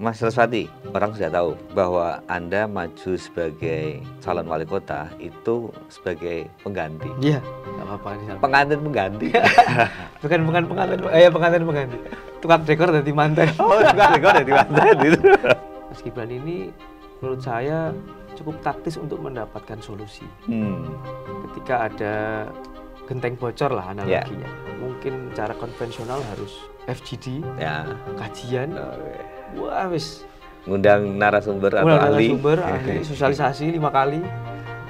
Mas Raswati, orang sudah tahu bahwa Anda maju sebagai calon wali kota itu sebagai pengganti. Iya, apa, apa-apa. Pengantin pengganti. bukan bukan pengantin, eh pengantin pengganti. Tukang dekor dari mantan. Oh, tukang dekor dari mantan itu. Mas Gibran ini menurut saya cukup taktis untuk mendapatkan solusi. Hmm. Ketika ada genteng bocor lah analoginya. Yeah. Mungkin cara konvensional harus FGD, yeah. kajian. Oh, yeah wah wis ngundang narasumber atau ngundang ahli narasumber ahli sosialisasi lima kali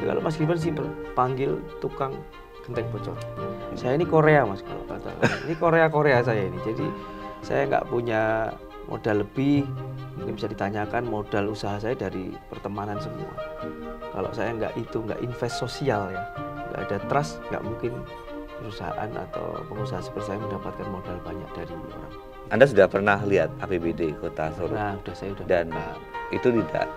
kalau Mas Gibran sih panggil tukang genteng bocor saya ini Korea Mas kalau kata ini Korea Korea saya ini jadi saya nggak punya modal lebih mungkin bisa ditanyakan modal usaha saya dari pertemanan semua kalau saya nggak itu nggak invest sosial ya nggak ada trust nggak mungkin perusahaan atau pengusaha seperti saya mendapatkan modal banyak dari orang anda sudah pernah lihat APBD Kota Solo? Nah, sudah saya sudah. Dan uh, itu tidak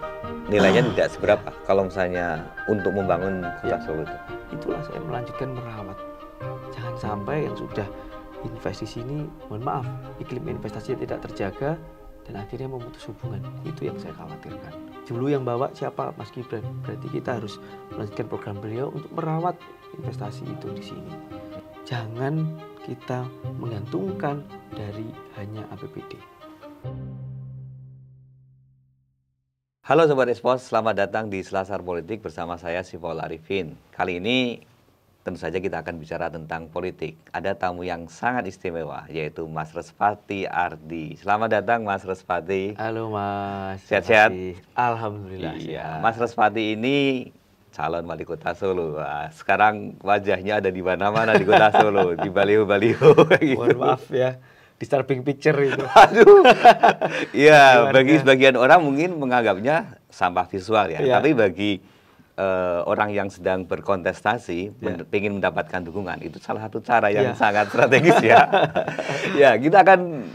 nilainya ah. tidak seberapa kalau misalnya untuk membangun Kota ya, Solo itu. Itulah saya melanjutkan merawat. Jangan sampai yang sudah invest di sini, mohon maaf, iklim investasi tidak terjaga dan akhirnya memutus hubungan. Itu yang saya khawatirkan. Dulu yang bawa siapa Mas Gibran? Berarti kita harus melanjutkan program beliau untuk merawat investasi itu di sini. Jangan kita menggantungkan dari hanya APBD. Halo Sobat Respons, selamat datang di Selasar Politik bersama saya Sifol Arifin. Kali ini tentu saja kita akan bicara tentang politik. Ada tamu yang sangat istimewa yaitu Mas Respati Ardi. Selamat datang Mas Respati. Halo Mas. Sehat-sehat? Alhamdulillah. Iya. Mas Respati ini calon wali kota Solo. Wah, sekarang wajahnya ada di mana-mana di kota Solo, di baliho-baliho gitu. Mohon maaf ya, di starting picture itu. Aduh, ya bagi sebagian orang mungkin menganggapnya sampah visual ya, ya. tapi bagi uh, orang yang sedang berkontestasi ya. men ingin mendapatkan dukungan itu salah satu cara yang ya. sangat strategis ya. ya kita akan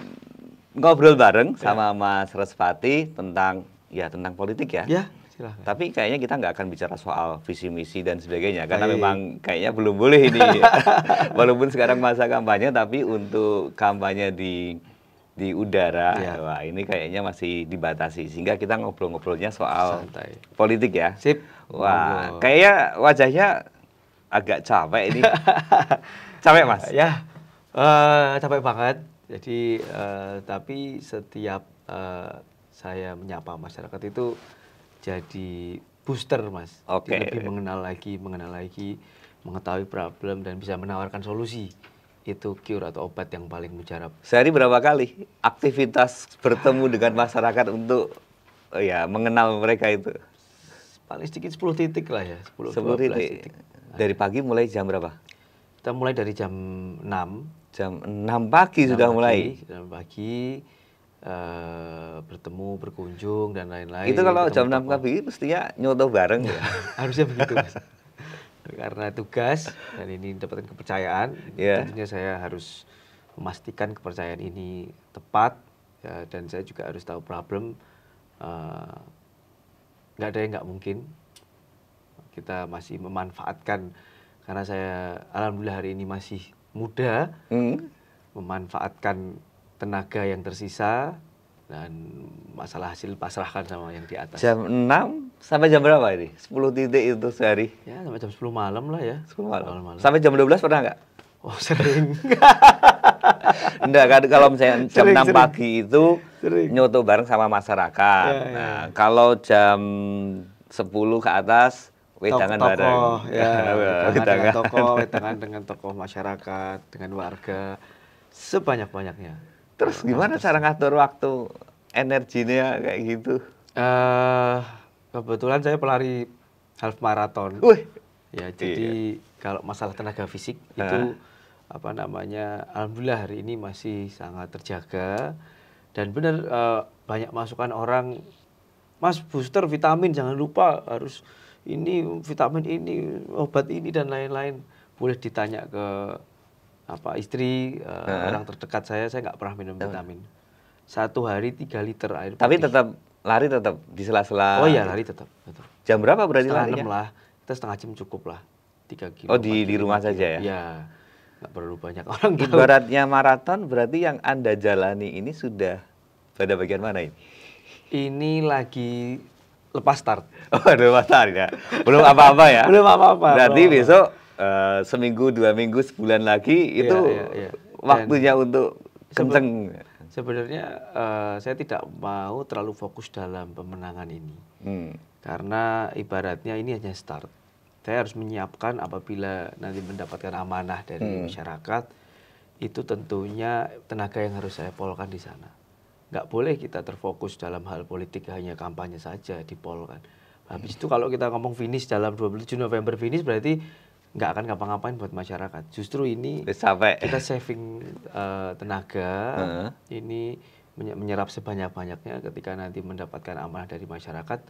ngobrol bareng iya. sama ya. Mas Respati tentang ya tentang politik ya. ya. Silahkan. Tapi kayaknya kita nggak akan bicara soal visi misi dan sebagainya karena Baik. memang kayaknya belum boleh ini. Walaupun sekarang masa kampanye tapi untuk kampanye di di udara, ya. wah ini kayaknya masih dibatasi sehingga kita ngobrol-ngobrolnya soal Santai. politik ya. Sip. Wah, oh. kayaknya wajahnya agak capek ini. capek mas? Ya, uh, capek banget. Jadi uh, tapi setiap uh, saya menyapa masyarakat itu jadi booster mas, okay. lebih mengenal lagi, mengenal lagi, mengetahui problem dan bisa menawarkan solusi itu cure atau obat yang paling mujarab. Sehari berapa kali aktivitas bertemu dengan masyarakat untuk oh ya mengenal mereka itu? Paling sedikit 10 titik lah ya, 10, 10 titik. titik. Dari pagi mulai jam berapa? Kita mulai dari jam 6. Jam 6 pagi 6 sudah pagi, mulai. Jam pagi uh, bertemu, berkunjung dan lain-lain. Itu kalau jam 6 KBI mestinya nyoto bareng ya. Harusnya begitu, Mas. Karena tugas dan ini mendapatkan kepercayaan, yeah. tentunya saya harus memastikan kepercayaan ini tepat ya, dan saya juga harus tahu problem eh, nggak uh, ada yang nggak mungkin. Kita masih memanfaatkan karena saya alhamdulillah hari ini masih muda, mm. memanfaatkan tenaga yang tersisa dan masalah hasil pasrahkan sama yang di atas. Jam 6 sampai jam berapa ini? 10 titik itu sehari. Ya, sampai jam 10 malam lah ya. 10 malam. malam, malam. Sampai jam 12 pernah nggak? Oh, sering. Enggak kan kalau misalnya jam sering, 6 sering. pagi itu sering. nyoto bareng sama masyarakat. Ya, ya. nah, kalau jam 10 ke atas wedangan Tok bareng. Ya, wedangan, dengan wedangan dengan tokoh masyarakat, dengan warga sebanyak-banyaknya. Terus nah, gimana cara ngatur waktu energinya kayak gitu? Uh, kebetulan saya pelari half marathon. Wih. Ya, iya. jadi iya. kalau masalah tenaga fisik uh. itu apa namanya? Alhamdulillah hari ini masih sangat terjaga dan benar uh, banyak masukan orang Mas booster vitamin jangan lupa harus ini vitamin ini, obat ini dan lain-lain. Boleh ditanya ke apa istri uh, orang terdekat saya saya nggak pernah minum vitamin satu hari tiga liter air putih. tapi tetap lari tetap di sela-sela oh iya lari tetap betul. jam berapa berarti lari enam lah kita setengah jam cukup lah tiga kilo oh di di rumah saja ya ya nggak perlu banyak orang tahu. ibaratnya maraton berarti yang anda jalani ini sudah pada bagian mana ini ini lagi lepas start oh lepas start ya belum apa-apa ya belum apa-apa berarti besok uh, seminggu dua minggu sebulan lagi iya, itu yeah, yeah, yeah. waktunya Dan untuk kenceng sebenarnya uh, saya tidak mau terlalu fokus dalam pemenangan ini hmm. karena ibaratnya ini hanya start saya harus menyiapkan apabila nanti mendapatkan amanah dari hmm. masyarakat itu tentunya tenaga yang harus saya polkan di sana nggak boleh kita terfokus dalam hal politik hanya kampanye saja dipolkan habis hmm. itu kalau kita ngomong finish dalam 27 November finish berarti nggak akan ngapa-ngapain buat masyarakat. Justru ini Sampai. kita saving uh, tenaga, uh ini menyerap sebanyak-banyaknya ketika nanti mendapatkan amanah dari masyarakat.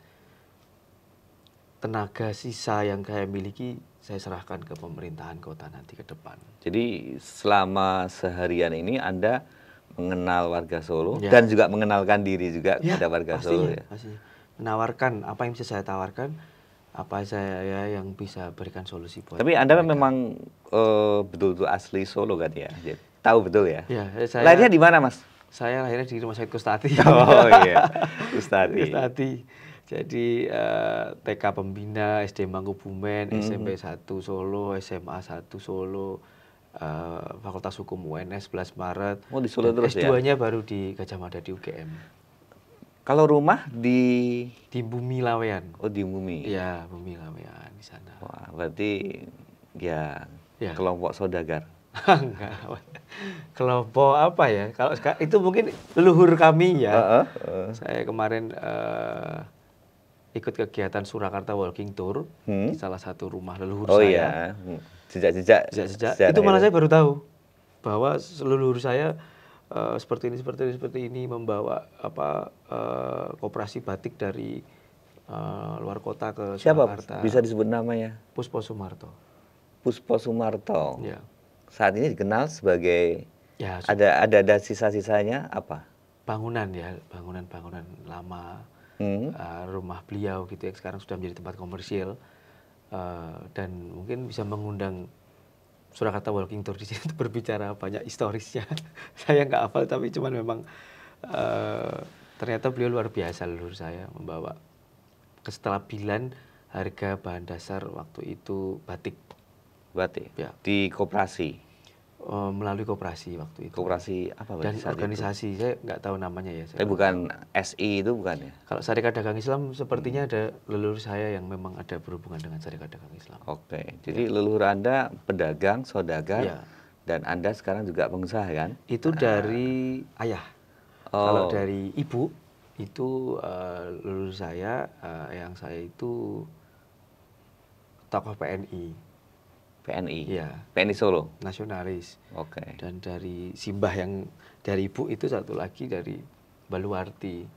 Tenaga sisa yang saya miliki saya serahkan ke pemerintahan kota nanti ke depan. Jadi selama seharian ini Anda mengenal warga Solo ya. dan juga mengenalkan diri juga ya, kepada warga pastinya, Solo ya. Pastinya. Menawarkan apa yang bisa saya tawarkan apa saya yang bisa berikan solusi buat tapi anda mereka. memang eh, betul betul uh, asli Solo kan ya Jadi, iya, tahu betul ya, ya saya, lahirnya di mana mas saya lahirnya di rumah sakit Kustati oh iya Kustati Kustati jadi uh, eh, TK Pembina SD Mangkubumen mm -hmm. SMP 1 Solo SMA 1 Solo uh, Fakultas Hukum UNS 11 Maret oh di Solo terus S2 ya S2-nya baru di Gajah Mada di UGM kalau rumah di di Bumi Lawean. Oh, di Bumi. Iya, Bumi Lawean di sana. Wah, berarti ya, ya. kelompok saudagar. Enggak. kelompok apa ya? Kalau itu mungkin leluhur kami ya. Uh, uh, uh. Saya kemarin uh, ikut kegiatan Surakarta Walking Tour hmm? di salah satu rumah leluhur oh, saya. Oh iya. Hmm. Sejak sejak. Sejak sejak. Itu malah saya baru tahu bahwa leluhur saya Eh, seperti ini seperti ini seperti ini membawa apa uh, koperasi batik dari uh, luar kota ke Siapa? Surakarta. Bisa disebut namanya? Puspo Sumarto. Puspo Sumarto. Ya. Saat ini dikenal sebagai ya, ada ada ada sisa-sisanya apa? Bangunan ya, bangunan-bangunan lama. Hmm. Uh, rumah beliau gitu ya sekarang sudah menjadi tempat komersial uh, dan mungkin bisa mengundang Surakarta Walking Tour di sini itu berbicara banyak historisnya. saya nggak hafal tapi cuman memang uh, ternyata beliau luar biasa leluhur saya membawa kestabilan harga bahan dasar waktu itu batik. Batik. Ya. Di koperasi. Eh, melalui kooperasi waktu itu. Kooperasi apa? Dan organisasi, itu? saya nggak tahu namanya ya. Saya Tapi bukan tahu. SI itu bukan ya? Kalau Serikat Dagang Islam sepertinya hmm. ada leluhur saya yang memang ada berhubungan dengan Serikat Dagang Islam. Oke, okay. jadi ya. leluhur Anda pedagang, saudagar, ya. dan Anda sekarang juga pengusaha kan? Itu nah. dari ayah. Oh. Kalau dari ibu, itu uh, leluhur saya, uh, yang saya itu tokoh PNI. PNI. Ya. PNI Solo. Nasionalis. Oke. Okay. Dan dari Simbah yang dari ibu itu satu lagi dari Baluarti.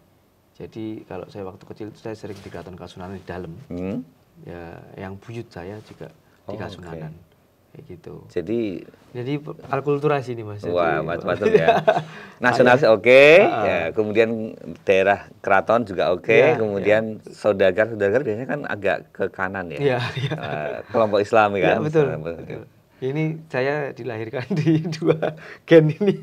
Jadi kalau saya waktu kecil itu saya sering di Keraton Kasunanan di dalam. Hmm? Ya, yang buyut saya juga oh, di Kasunanan. Okay. Kayak gitu. Jadi jadi alkulturasi nih mas. Ya. Wah macam-macam ya. Nasional oke, okay, uh ya, kemudian daerah keraton juga oke, okay, ya, yeah, kemudian yeah. saudagar saudagar biasanya kan agak ke kanan ya. Yeah, ya, yeah. kelompok Islam kan. Yeah, betul. betul. Ini saya dilahirkan di dua gen ini.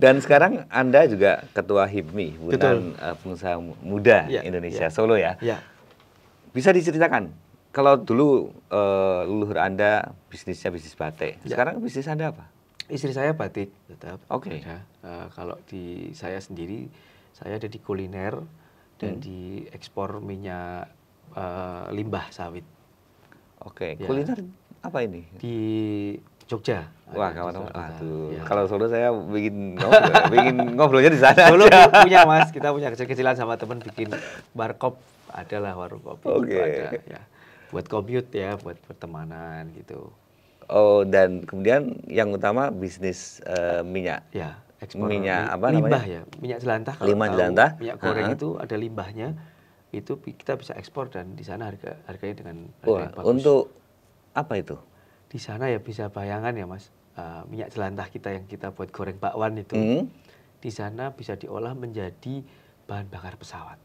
Dan sekarang Anda juga Ketua HIPMI, Himpunan uh, eh, Pengusaha Muda yeah, Indonesia yeah. Solo ya. Yeah. Bisa diceritakan kalau dulu uh, leluhur Anda bisnisnya bisnis batik. Ya. Sekarang bisnis Anda apa? Istri saya batik tetap. Oke. Okay. Uh, eh, kalau di saya sendiri saya ada di kuliner dan hmm. di ekspor minyak uh, limbah sawit. Oke, okay. ya. kuliner apa ini? Di Jogja. Wah, kawan-kawan. Aduh, ya. kalau Solo saya bikin ngobrol, bikin ngobrolnya di sana. Solo aja. punya Mas, kita punya kecil-kecilan sama teman bikin bar kop. adalah warung kopi. Oke. Okay. Gitu ada, ya buat commute ya, buat pertemanan gitu. Oh, dan kemudian yang utama bisnis uh, minyak. Ya, ekspor minyak apa limbah ya, minyak jelantah. Kalau limbah jelantah. Minyak goreng uh -huh. itu ada limbahnya. Itu kita bisa ekspor dan di sana harga harganya dengan harga oh, bagus. Untuk apa itu? Di sana ya bisa bayangan ya, Mas. Uh, minyak jelantah kita yang kita buat goreng bakwan itu. Hmm. Di sana bisa diolah menjadi bahan bakar pesawat.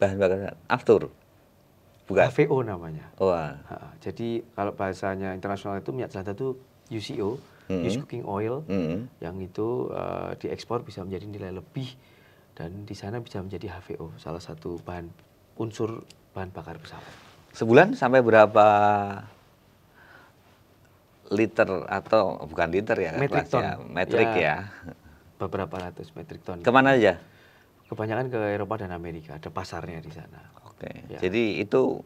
Bahan bakar aftur. Bukan. HVO namanya. Oh. Ah. Jadi kalau bahasanya internasional itu minyak jelantah itu UCO, mm -hmm. used cooking oil, mm -hmm. yang itu uh, diekspor bisa menjadi nilai lebih dan di sana bisa menjadi HVO, salah satu bahan unsur bahan bakar pesawat. Sebulan sampai berapa liter atau bukan liter ya? Metrik ya. ton. Ya, ya, ya. Beberapa ratus metrik ton. Kemana aja? Kebanyakan ke Eropa dan Amerika, ada pasarnya di sana. Oke. Ya. Jadi itu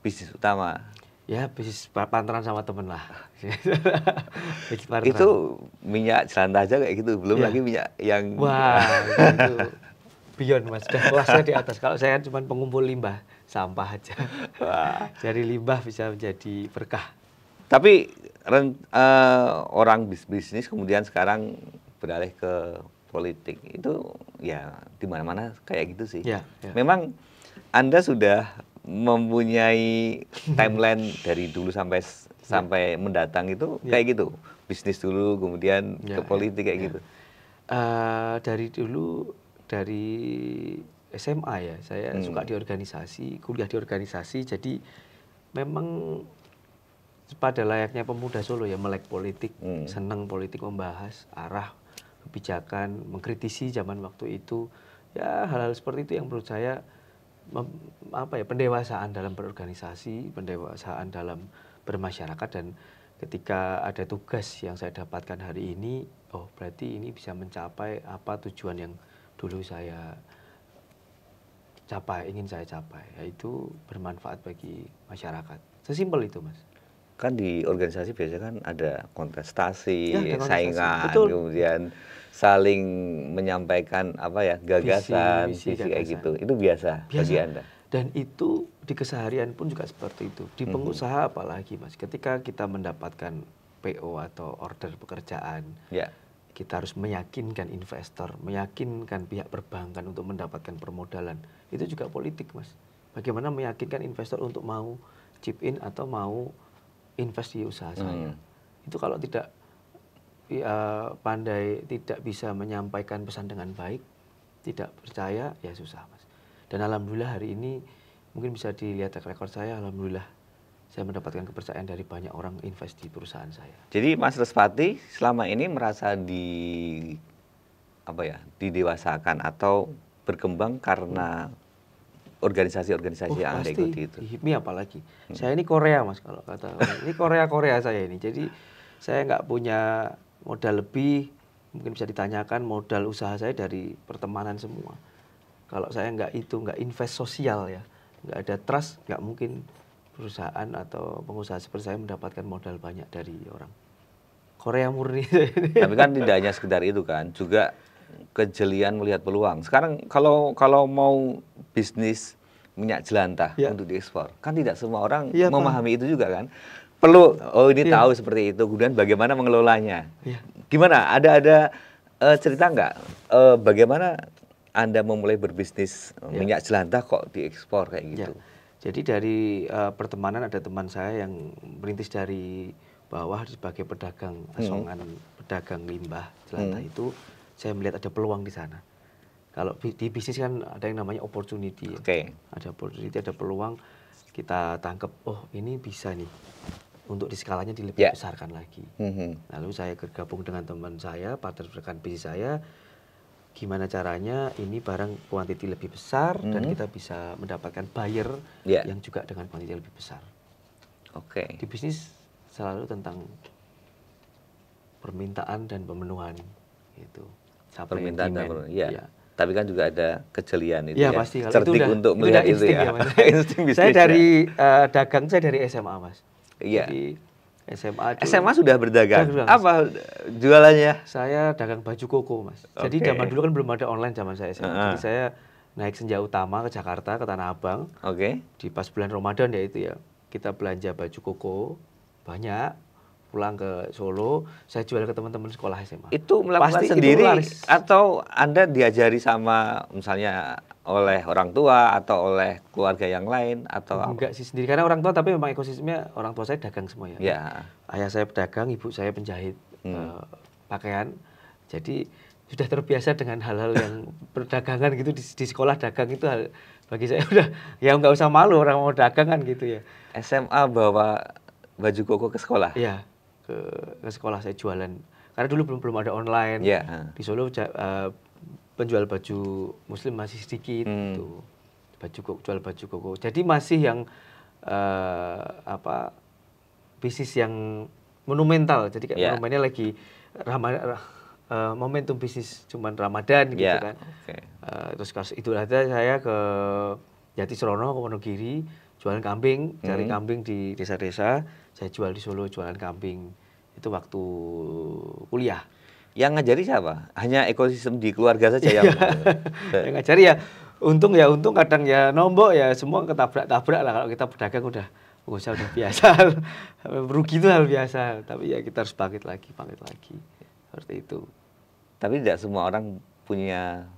bisnis utama. Ya bisnis pantaran sama temen lah. itu minyak jelanta aja kayak gitu, belum ya. lagi minyak yang. Wah itu beyond mas, kelasnya di atas. Kalau saya kan cuma pengumpul limbah, sampah aja. Wah. Dari limbah bisa menjadi berkah. Tapi ren, uh, eh, orang bisnis kemudian sekarang beralih ke politik itu ya di mana-mana kayak gitu sih. Ya, ya. Memang anda sudah mempunyai timeline dari dulu sampai sampai ya. mendatang itu yeah. kayak gitu bisnis dulu kemudian yeah, ke ya. politik yeah, kayak yeah. gitu uh, dari dulu dari SMA ya saya hmm. suka di organisasi kuliah di organisasi jadi memang pada layaknya pemuda Solo ya melek politik hmm. seneng politik membahas arah kebijakan mengkritisi zaman waktu itu ya hal-hal seperti itu yang menurut saya apa ya pendewasaan dalam berorganisasi, pendewasaan dalam bermasyarakat dan ketika ada tugas yang saya dapatkan hari ini, oh berarti ini bisa mencapai apa tujuan yang dulu saya capai, ingin saya capai, yaitu bermanfaat bagi masyarakat. Sesimpel itu, Mas kan di organisasi biasanya kan ada kontestasi, ya, saingan, Betul. kemudian saling menyampaikan apa ya gagasan, visi, visi, visi kayak gitu. Itu biasa, biasa bagi Anda. Dan itu di keseharian pun juga seperti itu. Di mhm. pengusaha -hmm. apalagi Mas, ketika kita mendapatkan PO atau order pekerjaan, ya. kita harus meyakinkan investor, meyakinkan pihak perbankan untuk mendapatkan permodalan. Itu juga politik Mas. Bagaimana meyakinkan investor untuk mau chip in atau mau invest di usaha hmm. saya. Hmm. Itu kalau tidak ya, pandai, tidak bisa menyampaikan pesan dengan baik, tidak percaya, ya susah mas. Dan alhamdulillah hari ini mungkin bisa dilihat rekor saya, alhamdulillah saya mendapatkan kepercayaan dari banyak orang invest di perusahaan saya. Jadi Mas Respati selama ini merasa di apa ya didewasakan atau berkembang karena hmm organisasi-organisasi oh, yang pasti. Anda itu? HIPMI apalagi. Hmm. Saya ini Korea mas kalau kata ini Korea Korea saya ini. Jadi saya nggak punya modal lebih mungkin bisa ditanyakan modal usaha saya dari pertemanan semua. Kalau saya nggak itu nggak invest sosial ya, nggak ada trust nggak mungkin perusahaan atau pengusaha seperti saya mendapatkan modal banyak dari orang. Korea murni. Tapi kan tidak hanya sekedar itu kan, juga kejelian melihat peluang. Sekarang kalau kalau mau bisnis minyak jelantah ya. untuk diekspor. Kan tidak semua orang ya, memahami itu juga kan. Perlu oh ini ya. tahu seperti itu kemudian bagaimana mengelolanya. Ya. Gimana? Ada ada uh, cerita nggak uh, bagaimana Anda memulai berbisnis eh, ya. minyak jelantah kok diekspor kayak gitu? Ya. Jadi dari uh, pertemanan ada teman saya yang merintis dari bawah sebagai pedagang hmm. asongan hmm. pedagang limbah jelantah hmm. itu saya melihat ada peluang di sana kalau di bisnis kan ada yang namanya opportunity. Ya. Oke. Okay. Ada opportunity, ada peluang kita tangkap. Oh ini bisa nih untuk di skalanya dilebih yeah. besarkan lagi. Mm-hmm. Lalu saya bergabung dengan teman saya, partner rekan bisnis saya. Gimana caranya ini barang kuantiti lebih besar mm-hmm. dan mhm. kita bisa mendapatkan buyer yeah. yang juga dengan kuantiti lebih besar. Oke. Okay. Di bisnis selalu tentang permintaan dan pemenuhan itu. Permintaan dan pemenuhan. Ya. ya tapi kan juga ada kejelian itu ya, ya. Pasti, cerdik itu udah, untuk melihat itu, itu ya, ya insting saya dari uh, dagang saya dari SMA mas iya SMA itu SMA sudah berdagang. sudah, apa jualannya? Saya dagang baju koko, Mas. Okay. Jadi zaman dulu kan belum ada online zaman saya SMA. Uh -huh. Jadi saya naik senja utama ke Jakarta ke Tanah Abang. Oke. Okay. Di pas bulan Ramadan ya itu ya. Kita belanja baju koko banyak pulang ke Solo, saya jual ke teman-teman sekolah SMA. Itu melakukan Pasti sendiri itu atau Anda diajari sama misalnya oleh orang tua atau oleh keluarga yang lain atau enggak sih sendiri karena orang tua tapi memang ekosistemnya orang tua saya dagang semua ya. ya. Ayah saya pedagang, ibu saya penjahit hmm. uh, pakaian. Jadi sudah terbiasa dengan hal-hal yang perdagangan gitu di, di sekolah dagang itu hal bagi saya udah ya nggak usah malu orang mau dagangan gitu ya. SMA bawa baju koko ke sekolah. Iya ke, ke sekolah saya jualan karena dulu belum belum ada online yeah. di Solo uh, penjual baju muslim masih sedikit hmm. tuh gitu. baju kok jual baju koko jadi masih yang uh, apa bisnis yang monumental jadi kayak yeah. Iya. lagi ramah eh, uh, momentum bisnis cuman ramadan gitu yeah. kan okay. uh, terus kalau itu ada saya ke Jati Serono ke Wonogiri jualan kambing hmm. cari kambing di desa-desa saya jual di Solo jualan kambing itu waktu kuliah yang ngajari siapa hanya ekosistem di keluarga saja yang iya. yang ngajari ya untung ya untung kadang ya nombok ya semua ketabrak-tabrak lah kalau kita pedagang udah oh udah biasa rugi itu hal biasa tapi ya kita harus bangkit lagi bangkit lagi seperti itu tapi tidak semua orang punya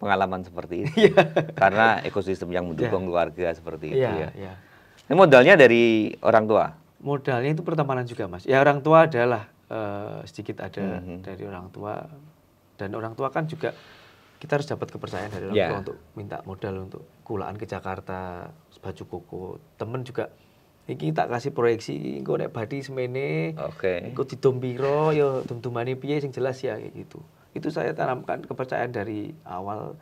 pengalaman seperti itu iya. karena ekosistem yang mendukung yeah. keluarga seperti itu yeah, ya. Yeah. Ini modalnya dari orang tua modalnya itu pertemanan juga mas ya orang tua adalah uh, sedikit ada mm-hmm. dari orang tua dan orang tua kan juga kita harus dapat kepercayaan dari orang yeah. tua untuk minta modal untuk kulaan ke Jakarta baju koko temen juga ini tak kasih proyeksi, engko naik badi semene, okay. di didompiro, yo ya dum-dumane piye sing jelas ya kayak gitu. Itu saya tanamkan kepercayaan dari awal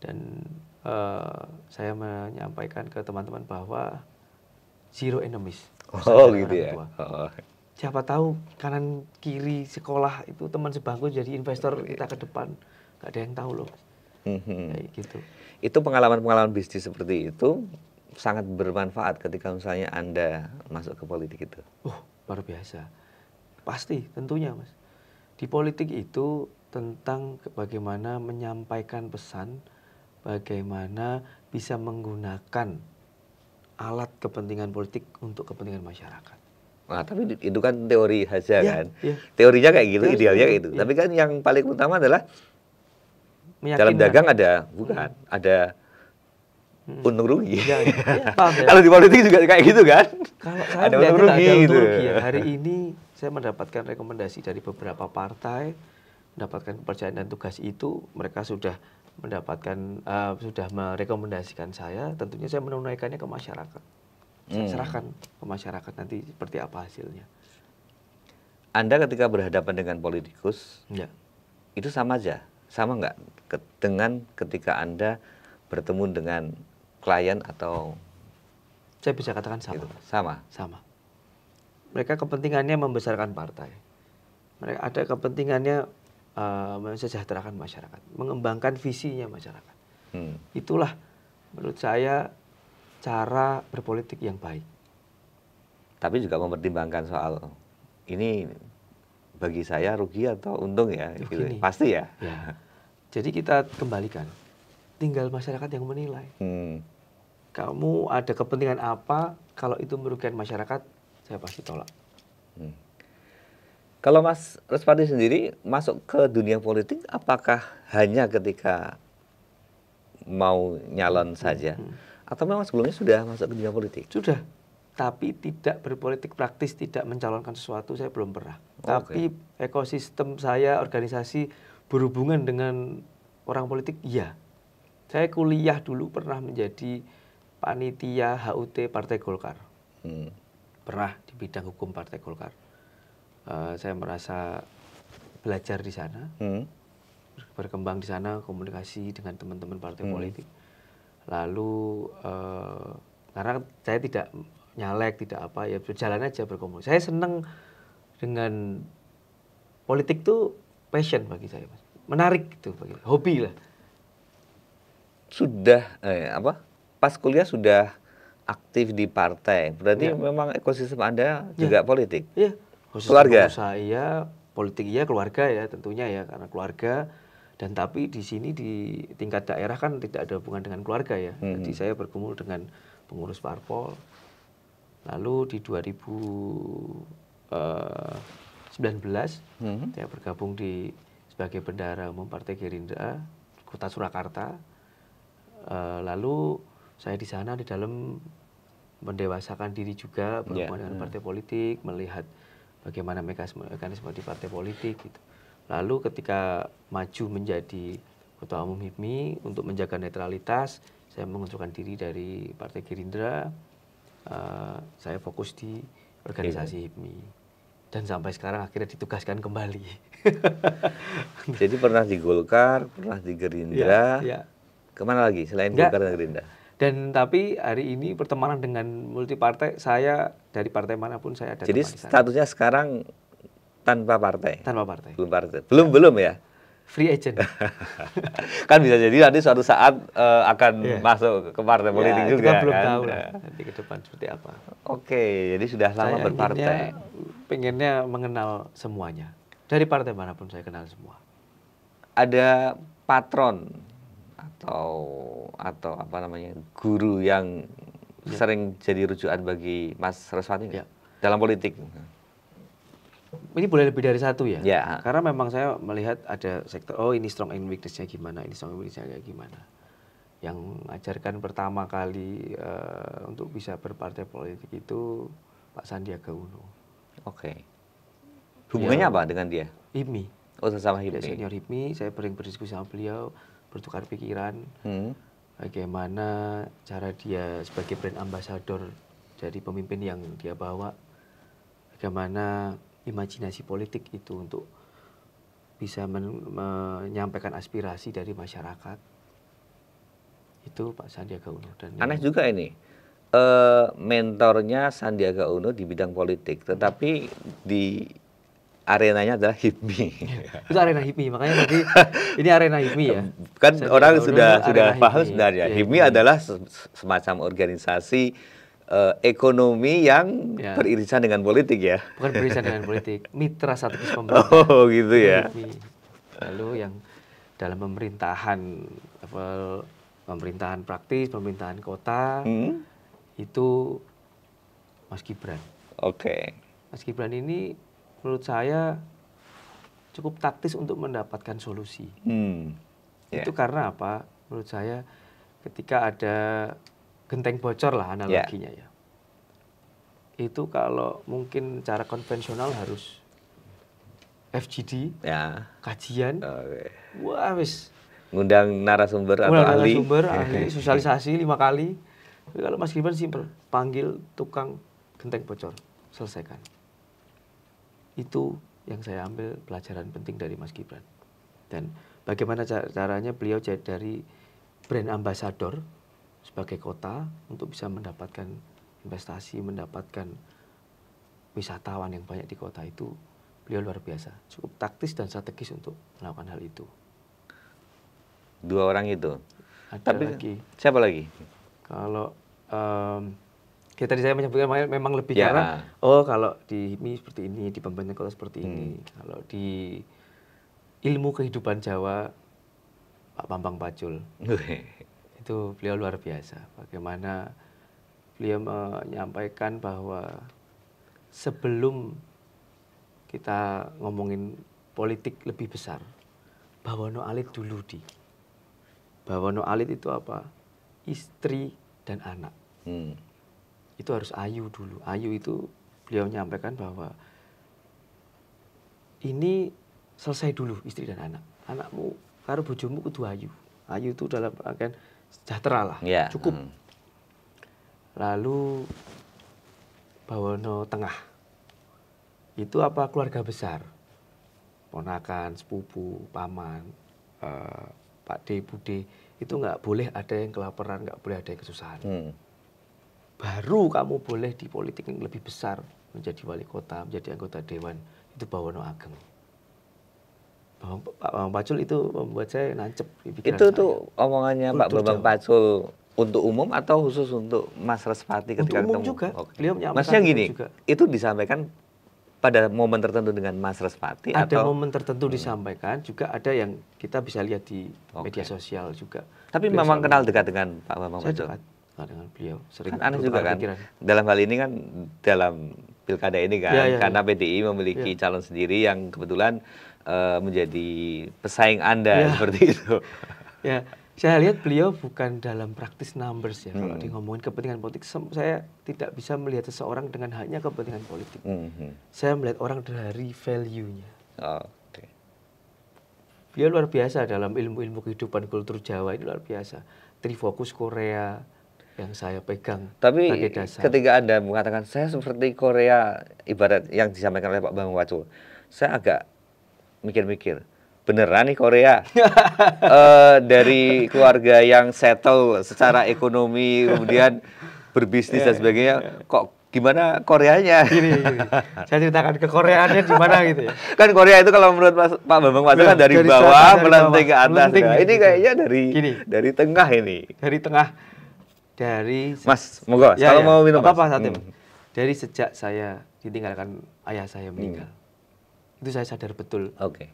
dan uh, saya menyampaikan ke teman-teman bahwa zero enemies. Oh gitu ya. Oh. Siapa tahu kanan kiri sekolah itu teman sebangku jadi investor iya. kita ke depan Gak ada yang tahu loh. Mm-hmm. Kayak gitu. Itu pengalaman-pengalaman bisnis seperti itu sangat bermanfaat ketika misalnya anda masuk ke politik itu. Oh luar biasa. Pasti tentunya mas. Di politik itu tentang bagaimana menyampaikan pesan, bagaimana bisa menggunakan alat kepentingan politik untuk kepentingan masyarakat. Nah, tapi itu kan teori saja ya, kan. Ya. Teorinya kayak gitu, teori, idealnya kayak gitu. Ya. Tapi kan yang paling utama adalah dalam dagang ada bukan, hmm. ada hmm. untung rugi. Ya, ya. Ya, ya. Kalau di politik juga kayak gitu kan. Kalau saya ada untung rugi, ada untung gitu. rugi ya. Hari ini saya mendapatkan rekomendasi dari beberapa partai mendapatkan kepercayaan dan tugas itu mereka sudah mendapatkan uh, sudah merekomendasikan saya, tentunya saya menunaikannya ke masyarakat. Saya hmm. serahkan ke masyarakat nanti seperti apa hasilnya. Anda ketika berhadapan dengan politikus, ya. itu sama aja, sama nggak dengan ketika Anda bertemu dengan klien atau saya bisa katakan sama. Itu. Sama. Sama. Mereka kepentingannya membesarkan partai. Mereka ada kepentingannya Eh, mensejahterakan masyarakat, mengembangkan visinya masyarakat. Hmm. Itulah menurut saya cara berpolitik yang baik. Tapi juga mempertimbangkan soal ini bagi saya rugi atau untung ya, gitu. pasti ya. ya. Jadi kita kembalikan, tinggal masyarakat yang menilai. Hmm. Kamu ada kepentingan apa? Kalau itu merugikan masyarakat, saya pasti tolak. Hmm. Kalau Mas Respati sendiri masuk ke dunia politik, apakah hanya ketika mau nyalon saja, hmm. atau memang sebelumnya sudah masuk ke dunia politik? Sudah, tapi tidak berpolitik praktis, tidak mencalonkan sesuatu, saya belum pernah. Oh, tapi ekosistem saya, organisasi berhubungan dengan orang politik, iya. Saya kuliah dulu pernah menjadi panitia HUT Partai Golkar. Hmm. Pernah di bidang hukum Partai Golkar uh, saya merasa belajar di sana, hmm. berkembang di sana, komunikasi dengan teman-teman partai hmm. politik. Lalu uh, karena saya tidak nyalek, tidak apa ya berjalan aja berkomunikasi. Saya senang dengan politik itu passion bagi saya, mas. menarik itu bagi saya. hobi lah. Sudah eh, apa? Pas kuliah sudah aktif di partai, berarti ya. memang ekosistem anda ya. juga ya. politik. Iya khusus keluarga. usaha iya, politik iya, keluarga ya tentunya ya karena keluarga dan tapi di sini di tingkat daerah kan tidak ada hubungan dengan keluarga ya. Hmm. Jadi saya bergumul dengan pengurus parpol. Lalu di 2019 eh, hmm. saya bergabung di sebagai bendara umum Partai Gerindra Kota Surakarta. Eh, lalu saya di sana di dalam mendewasakan diri juga ya, berhubungan yeah. dengan hmm. partai politik, melihat bagaimana mekanisme mekanisme di partai politik gitu. Lalu ketika maju menjadi ketua umum HIPMI untuk menjaga netralitas, saya mengundurkan diri dari Partai Gerindra. Uh, saya fokus di organisasi iya. HIPMI dan sampai sekarang akhirnya ditugaskan kembali. Jadi pernah di Golkar, pernah di Gerindra. Ya, ya. Kemana lagi selain Golkar dan Gerindra? Dan tapi hari ini pertemanan dengan multi partai, saya dari partai manapun saya ada. Jadi statusnya sekarang tanpa partai. Tanpa partai. Belum partai. Belum ya. belum ya. Free agent. kan bisa jadi nanti suatu saat uh, akan yeah. masuk ke partai ya, politik yeah, juga kita belum kan. tahu ya. lah nanti ke depan seperti apa. Oke, jadi sudah lama saya berpartai. Pengennya mengenal semuanya. Dari partai manapun saya kenal semua. Ada patron atau atau apa namanya guru yang ya. sering jadi rujukan bagi Mas Reswati ya. dalam politik? Ini boleh lebih dari satu ya? ya. Karena memang saya melihat ada sektor, oh ini strong and weakness gimana, ini strong and weakness gimana. Yang mengajarkan pertama kali uh, untuk bisa berpartai politik itu Pak Sandiaga Uno. Oke. Okay. Hubungannya apa dengan dia? Hipmi. Oh, sama Hipmi. Senior Hipmi, saya sering berdiskusi sama beliau bertukar pikiran hmm. bagaimana cara dia sebagai brand ambassador dari pemimpin yang dia bawa bagaimana imajinasi politik itu untuk bisa men menyampaikan aspirasi dari masyarakat itu Pak Sandiaga Uno dan aneh juga ini e, mentornya Sandiaga Uno di bidang politik tetapi di arenanya adalah HIPMI. Itu arena HIPMI, makanya tadi ini arena HIPMI ya. Kan Saya orang sudah sudah paham sebenarnya. Iya, HIPMI ya. adalah semacam organisasi uh, ekonomi yang ya. beririsan dengan politik ya. Bukan beririsan dengan politik, mitra satu pemerintah. Oh, gitu ya. HIPMI. Lalu yang dalam pemerintahan level pemerintahan praktis, pemerintahan kota hmm? itu Mas Gibran. Oke. Okay. Mas Gibran ini menurut saya cukup taktis untuk mendapatkan solusi. Hmm. Yeah. Itu karena apa? Menurut saya ketika ada genteng bocor lah analoginya yeah. ya. Itu kalau mungkin cara konvensional harus FGD, yeah. kajian, okay. wah wis. Ngundang narasumber Ngundang ahli. narasumber, ahli, sosialisasi lima kali. Tapi kalau Mas Gibran simpel, panggil tukang genteng bocor, selesaikan. Itu yang saya ambil pelajaran penting dari Mas Gibran. Dan bagaimana caranya beliau jadi dari brand ambassador sebagai kota untuk bisa mendapatkan investasi, mendapatkan wisatawan yang banyak di kota itu beliau luar biasa. Cukup taktis dan strategis untuk melakukan hal itu. Dua orang itu. Ada Tapi lagi. Siapa lagi? Kalau um, ya tadi saya menyebutkan memang lebih ya. karena oh kalau di HIPMI seperti ini, di pembangunan kota seperti hmm. ini, kalau di ilmu kehidupan Jawa Pak Bambang Pacul itu beliau luar biasa. Bagaimana beliau menyampaikan bahwa sebelum kita ngomongin politik lebih besar, Bawono Alit dulu di Bawono Alit itu apa? Istri dan anak. Hmm itu harus ayu dulu. Ayu itu beliau menyampaikan bahwa ini selesai dulu istri dan anak. Anakmu karena bojomu kudu ayu. Ayu itu dalam rangkaian sejahtera lah, yeah. cukup. Hmm. Lalu Bawono Tengah itu apa keluarga besar, ponakan, sepupu, paman, uh, Pak D, Bude itu nggak boleh ada yang kelaparan, nggak boleh ada yang kesusahan. Hmm baru kamu boleh di politik yang lebih besar menjadi wali kota, menjadi anggota dewan itu Bawono Ageng. Pak Bambang Pacul itu membuat saya nancep. Itu saya. tuh omongannya untuk Pak Bambang Jawa. Pacul untuk umum atau khusus untuk Mas Respati ketika untuk umum ketemu? juga. Okay. Masnya gini, juga. itu disampaikan pada momen tertentu dengan Mas Respati ada atau? momen tertentu hmm. disampaikan juga ada yang kita bisa lihat di okay. media sosial juga. Tapi memang kenal dekat dengan Pak Bambang saya Pacul. Dekat dengan beliau. Sering kan aneh juga kan. Pikiran. Dalam hal ini kan dalam pilkada ini kan ya, ya, ya. karena PDI memiliki ya. calon sendiri yang kebetulan uh, menjadi pesaing Anda ya. seperti itu. Ya, saya lihat beliau bukan dalam praktis numbers ya. Hmm. Kalau di ngomongin kepentingan politik, saya tidak bisa melihat seseorang dengan hanya kepentingan politik. Hmm, hmm. Saya melihat orang dari value-nya. Oh, dia luar biasa dalam ilmu-ilmu kehidupan kultur Jawa ini luar biasa. Trifokus Korea, yang saya pegang. Tapi dasar. ketika Anda mengatakan saya seperti Korea ibarat yang disampaikan oleh Pak Bang Wacu, saya agak mikir-mikir. Beneran nih Korea e, dari keluarga yang settle secara ekonomi kemudian berbisnis yeah, dan iya, iya, sebagainya yeah. Iya. kok gimana Koreanya? Gini, gini. saya ceritakan ke Koreanya di mana gitu ya. Kan Korea itu kalau menurut Mas, Pak Bambang Mas kan dari, dari bawah melenting ke atas. Nah, ini kayaknya dari gini. dari tengah ini. Dari tengah dari Mas, monggo. Ya, kalau ya. mau minum. Apa, apa Satim? Hmm. Dari sejak saya ditinggalkan ayah saya hmm. meninggal. Hmm. Itu saya sadar betul. Oke. Okay.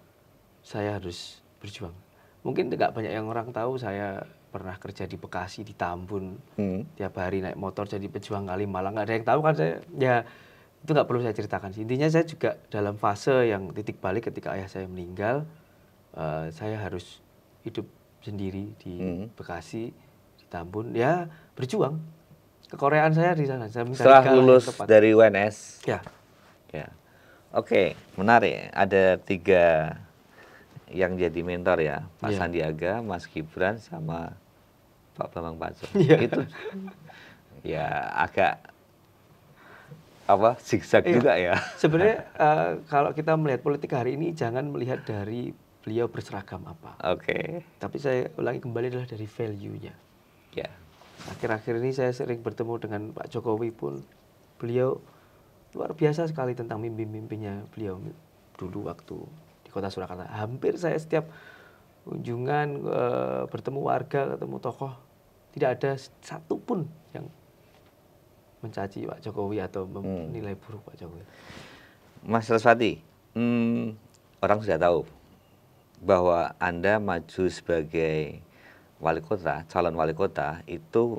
Saya harus berjuang. Mungkin tidak banyak yang orang tahu saya pernah kerja di Bekasi, di Tambun. Hmm. Tiap hari naik motor jadi pejuang kali Malang. Enggak ada yang tahu kan saya. Ya itu nggak perlu saya ceritakan. Intinya saya juga dalam fase yang titik balik ketika ayah saya meninggal. Uh, saya harus hidup sendiri di hmm. Bekasi, di Tambun. Ya berjuang. ke Koreaan saya di sana. Saya Setelah lulus dari UNS. Ya. Ya. Oke, menarik. Ada tiga yang jadi mentor ya, Pak ya. Sandiaga, Mas Gibran, sama Pak Bambang Pacul. Ya. Itu ya agak apa zigzag iya. juga ya. Sebenarnya uh, kalau kita melihat politik hari ini jangan melihat dari beliau berseragam apa. Oke. Okay. Tapi saya ulangi kembali adalah dari value-nya. Ya. Yeah akhir-akhir ini saya sering bertemu dengan Pak Jokowi pun beliau luar biasa sekali tentang mimpi-mimpinya beliau dulu waktu di kota Surakarta. Hampir saya setiap kunjungan e, bertemu warga, ketemu tokoh, tidak ada satupun yang mencaci Pak Jokowi atau hmm. menilai buruk Pak Jokowi. Mas Raswati, hmm, orang sudah tahu bahwa Anda maju sebagai wali kota, calon wali kota itu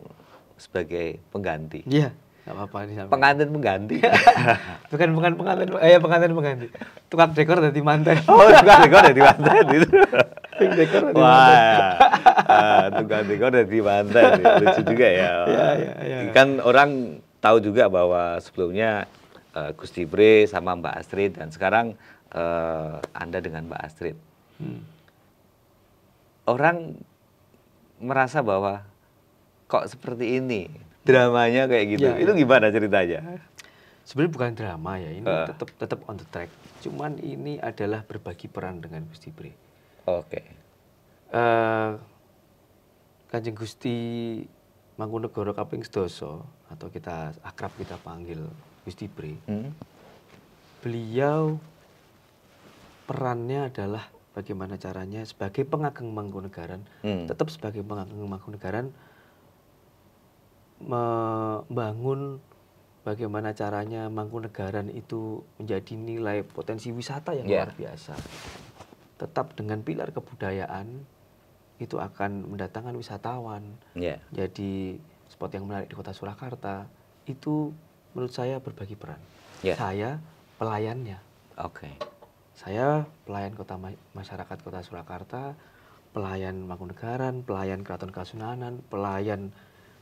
sebagai pengganti. Iya. nggak apa-apa ini sama. Pengantin pengganti. bukan bukan pengantin, eh pengantin pengganti. Tukang dekor dari mantan. Oh, tukang dekor dari mantan itu. tukang dekor dari Wah, mantan. uh, tukang dekor dari mantan. Ya, lucu juga ya. Iya, iya, iya. Kan orang tahu juga bahwa sebelumnya uh, Gusti Bre sama Mbak Astrid dan sekarang uh, Anda dengan Mbak Astrid. Hmm. Orang merasa bahwa kok seperti ini dramanya kayak gitu. Ya, itu ya. gimana ceritanya? Sebenarnya bukan drama ya, ini uh. Ah. tetap tetap on the track. Cuman ini adalah berbagi peran dengan Gusti Bre. Oke. Okay. Uh, eh, Kanjeng Gusti Mangkunegoro Kaping Sedoso atau kita akrab kita panggil Gusti Bre. Hmm. Beliau perannya adalah bagaimana caranya sebagai pengageng mangkunegaran, hmm. tetap sebagai pengageng mangkunegaran membangun bagaimana caranya mangkunegaran itu menjadi nilai potensi wisata yang yeah. luar biasa. Tetap dengan pilar kebudayaan itu akan mendatangkan wisatawan. Yeah. Jadi spot yang menarik di kota Surakarta itu menurut saya berbagi peran. Yeah. Saya pelayannya. Oke. Okay. Saya pelayan kota masyarakat kota Surakarta, pelayan Mangkunegaran, pelayan Keraton Kasunanan, pelayan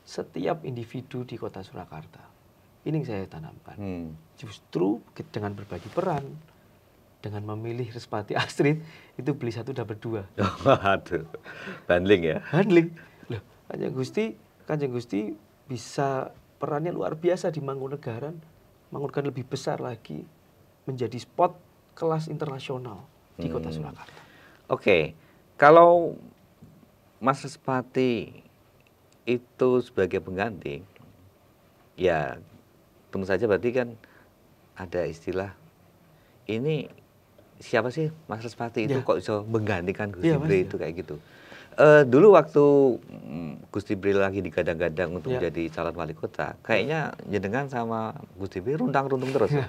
setiap individu di kota Surakarta. Ini yang saya tanamkan. Hmm. Justru dengan berbagi peran, dengan memilih Respati Astrid, itu beli satu dapat dua. Aduh, handling ya? handling. Loh, Kanjeng Gusti, Kanjeng Gusti bisa perannya luar biasa di Mangkunegaran, Mangkunegaran lebih besar lagi, menjadi spot kelas internasional di Kota hmm. Surakarta. Oke, okay. kalau Mas Sepati itu sebagai pengganti, ya tentu saja berarti kan ada istilah ini siapa sih Mas Respati itu ya. kok bisa menggantikan Gus ya, itu iya. kayak gitu uh, dulu waktu hmm. Gusti Bril lagi digadang-gadang untuk yeah. menjadi calon wali kota, kayaknya jenengan sama Gusti Bril runtang-runtung terus. ya,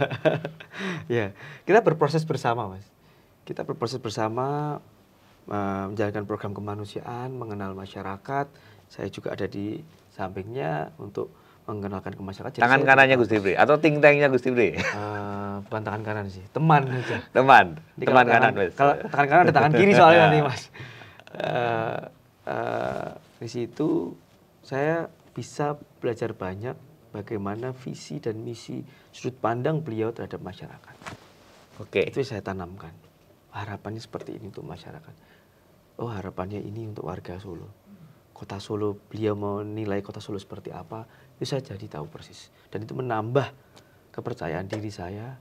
yeah. kita berproses bersama, mas. Kita berproses bersama uh, menjalankan program kemanusiaan, mengenal masyarakat. Saya juga ada di sampingnya untuk mengenalkan ke masyarakat. Jadi tangan kanannya Gusti Bri atau tingtengnya Gusti Bri? Uh, bukan tangan kanan sih, teman aja. Teman, teman kanan. kanan kalau tangan kanan ada tangan kiri soalnya nanti mas uh, uh, di situ saya bisa belajar banyak bagaimana visi dan misi sudut pandang beliau terhadap masyarakat. Oke. Okay. Itu saya tanamkan. Harapannya seperti ini untuk masyarakat. Oh harapannya ini untuk warga Solo. Kota Solo, beliau menilai kota Solo seperti apa, itu saya jadi tahu persis. Dan itu menambah kepercayaan diri saya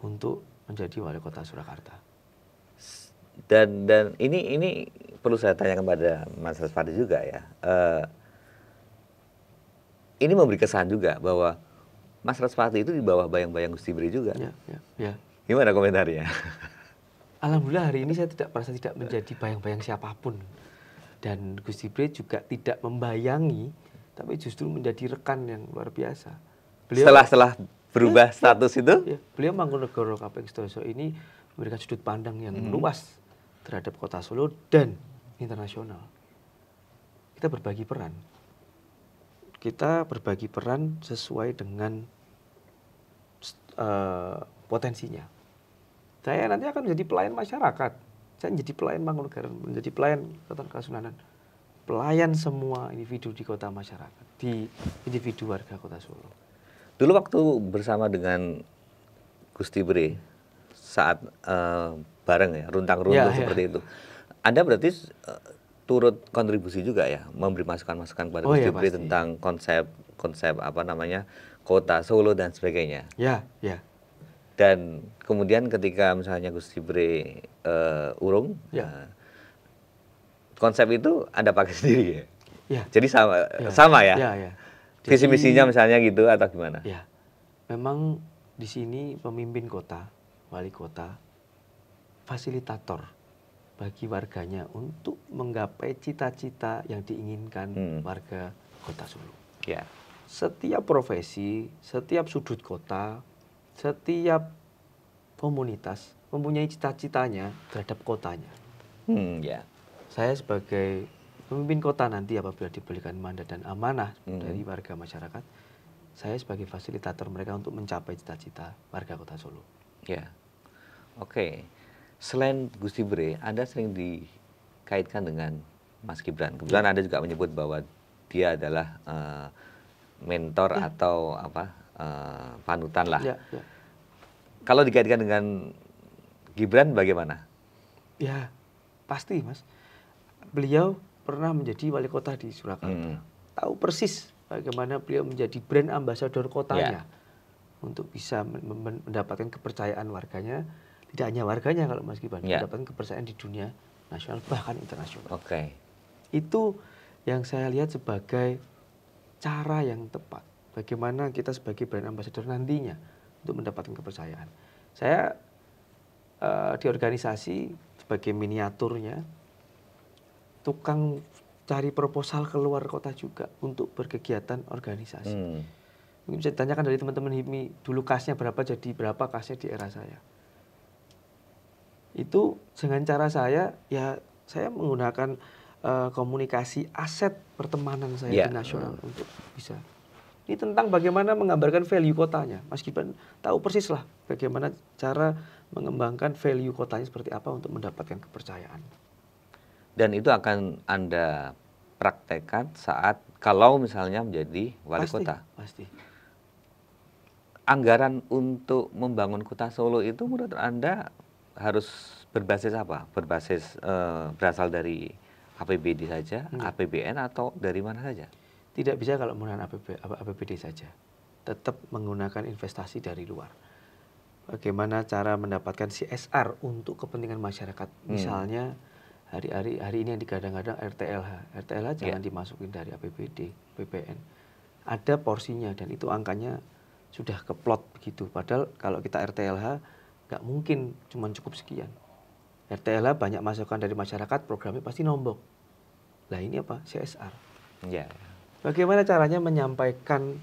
untuk menjadi wali kota Surakarta dan dan ini ini perlu saya tanyakan kepada Mas Resfadi juga ya. Uh, ini memberi kesan juga bahwa Mas Resfati itu di bawah bayang-bayang Gusti Bri juga. Ya, ya, ya. Gimana komentarnya? Alhamdulillah hari ini saya tidak merasa tidak menjadi bayang-bayang siapapun. Dan Gusti Bri juga tidak membayangi, tapi justru menjadi rekan yang luar biasa. Beliau, setelah setelah ya, berubah ya, status ya, itu? Ya, beliau Mangkunegoro Kapeng Stoso ini memberikan sudut pandang yang hmm. luas terhadap kota Solo dan internasional. Kita berbagi peran. Kita berbagi peran sesuai dengan uh, potensinya. Saya nanti akan menjadi pelayan masyarakat. Saya menjadi pelayan Mangkunegaran, menjadi pelayan Kota Kasunanan. Pelayan semua individu di kota masyarakat, di individu warga Kota Solo. Dulu waktu bersama dengan Gusti Bre, saat uh, bareng ya, runtang-runtuh ya, ya, seperti ya. itu. Anda berarti uh, turut kontribusi juga ya, memberi masukan-masukan kepada oh, Mas ya, tentang konsep konsep apa namanya kota Solo dan sebagainya. Ya, ya. Dan kemudian ketika misalnya Gus Jupri uh, eh, urung, ya. uh, konsep itu Anda pakai sendiri ya. ya. Jadi sama ya. sama ya. ya, ya. Visi misinya misalnya gitu atau gimana? Ya, memang di sini pemimpin kota wali kota fasilitator bagi warganya untuk menggapai cita-cita yang diinginkan hmm. warga kota Solo. Yeah. Setiap profesi, setiap sudut kota, setiap komunitas mempunyai cita-citanya terhadap kotanya. Hmm, yeah. Saya sebagai pemimpin kota nanti apabila diberikan mandat dan amanah hmm. dari warga masyarakat, saya sebagai fasilitator mereka untuk mencapai cita-cita warga kota Solo. Yeah. Oke, selain Gusti Bre, Anda sering dikaitkan dengan Mas Gibran. Kebetulan Anda juga menyebut bahwa dia adalah uh, mentor hmm. atau apa uh, panutan lah. Ya, ya. Kalau dikaitkan dengan Gibran bagaimana? Ya pasti mas. Beliau pernah menjadi wali kota di Surakarta. Hmm. Tahu persis bagaimana beliau menjadi brand ambassador kotanya ya. untuk bisa mendapatkan kepercayaan warganya tidak hanya warganya kalau Mas Gibran yeah. mendapatkan kepercayaan di dunia nasional bahkan internasional. Oke. Okay. Itu yang saya lihat sebagai cara yang tepat bagaimana kita sebagai brand ambassador nantinya untuk mendapatkan kepercayaan. Saya uh, di organisasi sebagai miniaturnya tukang cari proposal keluar kota juga untuk berkegiatan organisasi. Hmm. Mungkin bisa ditanyakan dari teman-teman HIMI, dulu kasnya berapa jadi berapa kasnya di era saya itu dengan cara saya ya saya menggunakan uh, komunikasi aset pertemanan saya yeah. di nasional hmm. untuk bisa ini tentang bagaimana menggambarkan value kotanya Mas Gibran tahu persis lah bagaimana cara mengembangkan value kotanya seperti apa untuk mendapatkan kepercayaan dan itu akan anda praktekkan saat kalau misalnya menjadi wali pasti, kota pasti anggaran untuk membangun kota Solo itu menurut Anda harus berbasis apa? Berbasis uh, berasal dari APBD saja, hmm. APBN atau dari mana saja? Tidak bisa kalau menggunakan APB, APBD saja. Tetap menggunakan investasi dari luar. Bagaimana cara mendapatkan CSR untuk kepentingan masyarakat? Hmm. Misalnya hari-hari hari ini yang digadang-gadang RTLH. RTLH yeah. jangan dimasukin dari APBD, APBN Ada porsinya dan itu angkanya sudah keplot begitu. Padahal kalau kita RTLH tidak mungkin cuma cukup sekian. RTLH banyak masukan dari masyarakat, programnya pasti nombok. Nah ini apa? CSR. Ya. Bagaimana caranya menyampaikan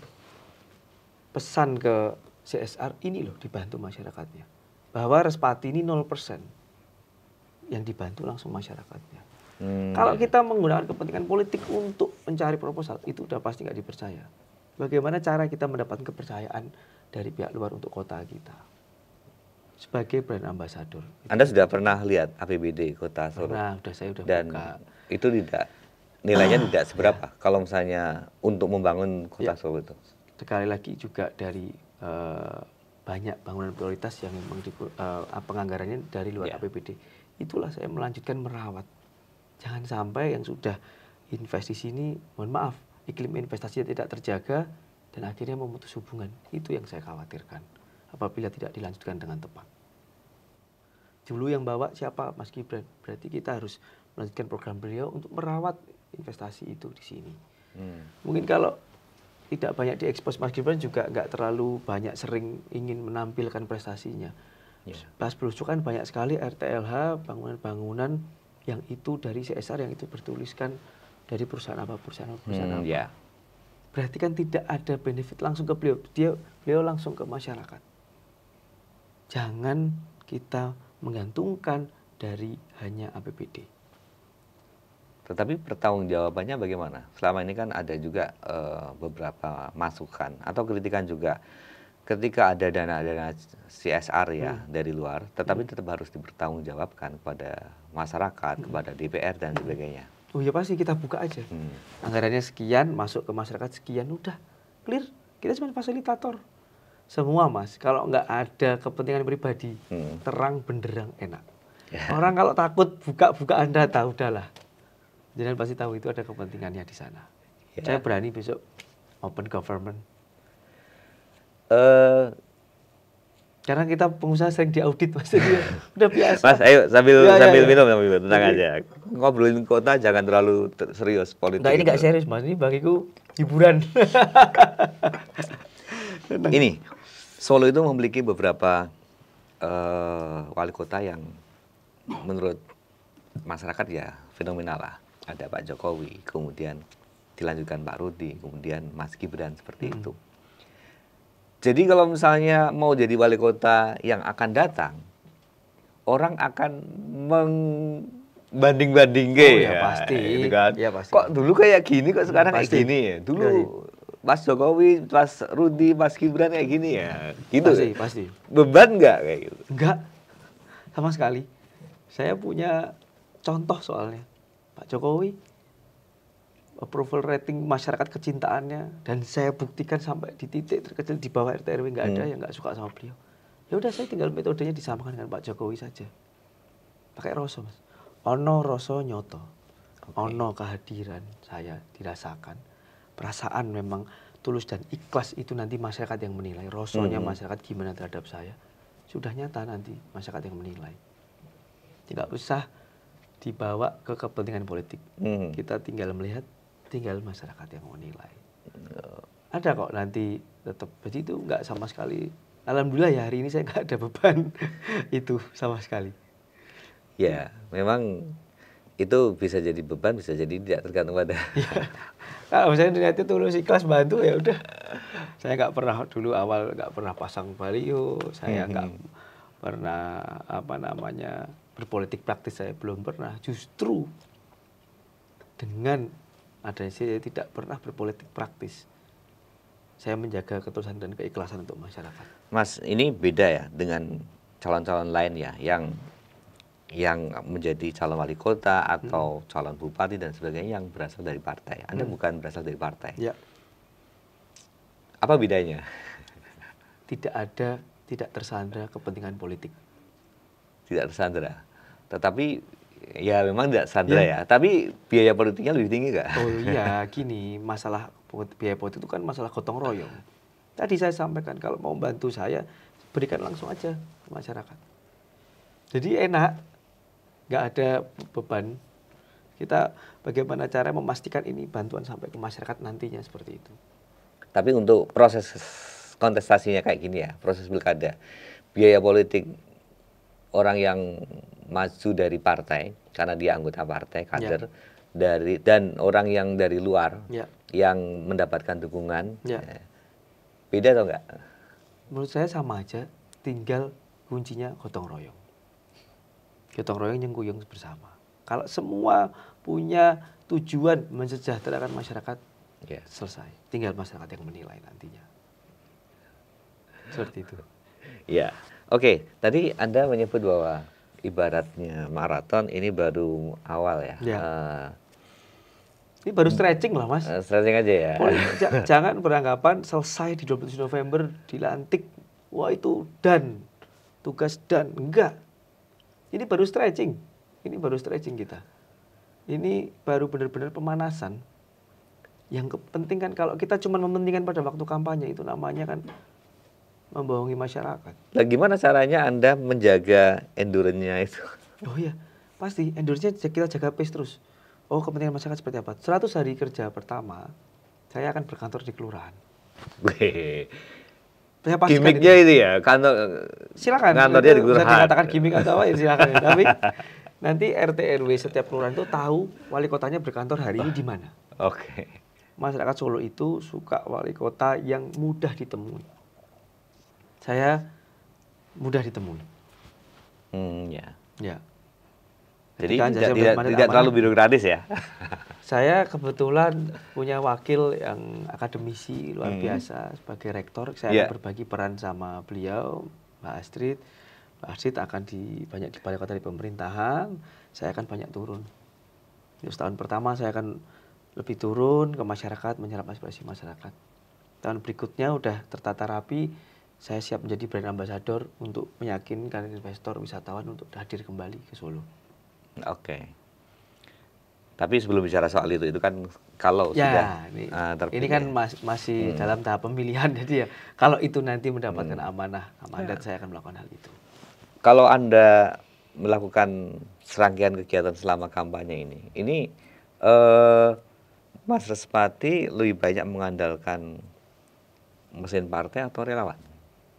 pesan ke CSR ini loh dibantu masyarakatnya. Bahwa Respati ini 0%. Yang dibantu langsung masyarakatnya. Hmm. Kalau iya. kita menggunakan kepentingan politik untuk mencari proposal, itu udah pasti nggak dipercaya. Bagaimana cara kita mendapatkan kepercayaan dari pihak luar untuk kota kita? sebagai brand ambassador. Anda sudah pernah lihat APBD Kota Solo? Pernah, sudah saya sudah Dan buka. itu tidak nilainya ah, tidak seberapa ya. kalau misalnya untuk membangun Kota ya. Solo itu. Sekali lagi juga dari uh, banyak bangunan prioritas yang memang di, uh, eh, penganggarannya dari luar ya. APBD. Itulah saya melanjutkan merawat. Jangan sampai yang sudah invest di sini, mohon maaf, iklim investasinya tidak terjaga dan akhirnya memutus hubungan. Itu yang saya khawatirkan apabila tidak dilanjutkan dengan tepat. Dulu yang bawa siapa Mas Gibran? Berarti kita harus melanjutkan program beliau untuk merawat investasi itu di sini. Hmm. Mungkin kalau tidak banyak diekspos Mas Gibran juga nggak terlalu banyak sering ingin menampilkan prestasinya. Yeah. Pas Belusu kan banyak sekali RTLH bangunan-bangunan yang itu dari CSR yang itu bertuliskan dari perusahaan apa perusahaan apa, perusahaan hmm, apa. Yeah. Berarti kan tidak ada benefit langsung ke beliau. Dia beliau langsung ke masyarakat jangan kita menggantungkan dari hanya APBD. Tetapi jawabannya bagaimana? Selama ini kan ada juga e, beberapa masukan atau kritikan juga ketika ada dana-dana CSR ya hmm. dari luar, tetapi hmm. tetap harus dipertanggungjawabkan kepada masyarakat, hmm. kepada DPR dan sebagainya. Oh ya pasti kita buka aja. Hmm. Anggarannya sekian, masuk ke masyarakat sekian, udah clear. Kita cuma fasilitator semua mas kalau nggak ada kepentingan pribadi hmm. terang benderang enak yeah. orang kalau takut buka-bukaan data udahlah jangan pasti tahu itu ada kepentingannya di sana yeah. saya berani besok open government uh, karena kita pengusaha sering diaudit mas dia ya, udah biasa mas ayo sambil ya, sambil ya, minum sambil tenang Jadi, aja ngobrolin kota jangan terlalu serius politik nah, ini nggak serius mas ini bagiku hiburan ini Solo itu memiliki beberapa uh, wali kota yang menurut masyarakat ya fenomenal lah. Ada Pak Jokowi, kemudian dilanjutkan Pak Rudi, kemudian Mas Gibran seperti hmm. itu. Jadi kalau misalnya mau jadi wali kota yang akan datang, orang akan membanding-bandingkan oh, ya, ya pasti. kan? ya pasti. Kok dulu kayak gini, kok sekarang kayak gini ya? Dulu iya, iya. Mas Jokowi, Mas Rudi, Mas Gibran kayak gini ya? Gitu. Pasti, pasti. Beban nggak kayak gitu? Nggak, sama sekali. Saya punya contoh soalnya. Pak Jokowi, approval rating masyarakat kecintaannya dan saya buktikan sampai di titik terkecil di bawah RT RW nggak ada hmm. yang nggak suka sama beliau. Ya udah saya tinggal metodenya disamakan dengan Pak Jokowi saja. Pakai rasa mas. Ono rasa nyoto. Okay. Ono kehadiran saya dirasakan perasaan memang tulus dan ikhlas itu nanti masyarakat yang menilai. Rosonya hmm. masyarakat gimana terhadap saya. Sudah nyata nanti masyarakat yang menilai. Tidak usah dibawa ke kepentingan politik. Hmm. Kita tinggal melihat, tinggal masyarakat yang menilai. hmm. ada kok nanti tetap itu nggak sama sekali. Alhamdulillah ya hari ini saya nggak ada beban itu sama sekali. Ya, memang itu bisa jadi beban, bisa jadi tidak tergantung pada ya kalau saya niatnya tulus ikhlas bantu ya udah saya nggak pernah dulu awal nggak pernah pasang baliho saya hmm, nggak mm -hmm. pernah apa namanya berpolitik praktis saya belum pernah justru dengan adanya saya tidak pernah berpolitik praktis saya menjaga ketulusan dan keikhlasan untuk masyarakat. Mas, ini beda ya dengan calon-calon lain ya yang yang menjadi calon wali kota atau hmm. calon bupati dan sebagainya yang berasal dari partai. Anda hmm. bukan berasal dari partai. Ya. Apa bedanya? Tidak ada, tidak tersandra kepentingan politik. Tidak tersandra. Tetapi ya memang tidak tersandra ya. ya. Tapi biaya politiknya lebih tinggi nggak? Oh iya, gini masalah biaya politik itu kan masalah gotong royong. Tadi saya sampaikan kalau mau bantu saya berikan langsung aja ke masyarakat. Jadi enak nggak ada beban. Kita bagaimana cara memastikan ini bantuan sampai ke masyarakat nantinya seperti itu. Tapi untuk proses kontestasinya kayak gini ya, proses pilkada, biaya politik orang yang maju dari partai karena dia anggota partai ya. kader ya. dari dan orang yang dari luar ya. yang mendapatkan dukungan ya. ya. beda atau enggak? Menurut saya sama aja, tinggal kuncinya gotong royong gotong royong yang kuyung bersama. Kalau semua punya tujuan mensejahterakan masyarakat, yeah. selesai. Tinggal masyarakat yang menilai nantinya. Seperti itu. Ya, yeah. oke. Okay. Tadi Anda menyebut bahwa ibaratnya maraton ini baru awal ya. Yeah. Iya. Uh, ini baru stretching lah mas. Uh, stretching aja ya. Oh, jangan beranggapan selesai di 27 November dilantik. Wah itu dan tugas dan enggak ini baru stretching. Ini baru stretching kita. Ini baru benar-benar pemanasan. Yang penting kan kalau kita cuma mementingkan pada waktu kampanye itu namanya kan membohongi masyarakat. Lah gimana caranya Anda menjaga endurance-nya itu? Oh iya, pasti endurance-nya kita jaga pace terus. Oh, kepentingan masyarakat seperti apa? 100 hari kerja pertama saya akan berkantor di kelurahan saya pastikan gimmicknya itu. itu ya kantor silakan kantor dia Kelurahan saya katakan gimmick atau apa ya silakan tapi nanti RT RW setiap kelurahan itu tahu wali kotanya berkantor hari ini di mana oke okay. masyarakat Solo itu suka wali kota yang mudah ditemui saya mudah ditemui hmm ya yeah. ya jadi tidak, tidak, tidak terlalu birokratis ya. saya kebetulan punya wakil yang akademisi luar hmm. biasa sebagai rektor. Saya yeah. berbagi peran sama beliau, Mbak Astrid. Mbak Astrid akan di banyak di balai kota di pemerintahan. Saya akan banyak turun. Terus tahun pertama saya akan lebih turun ke masyarakat, menyerap aspirasi masyarakat. Tahun berikutnya udah tertata rapi, saya siap menjadi brand ambassador untuk meyakinkan investor wisatawan untuk hadir kembali ke Solo. Oke. Okay. Tapi sebelum bicara soal itu, itu kan kalau ya, sudah ini, uh, terpilih. ini kan mas, masih hmm. dalam tahap pemilihan jadi ya kalau itu nanti mendapatkan hmm. amanah amanat ya. saya akan melakukan hal itu. Kalau anda melakukan serangkaian kegiatan selama kampanye ini, ini uh, Mas Respati lebih banyak mengandalkan mesin partai atau relawan?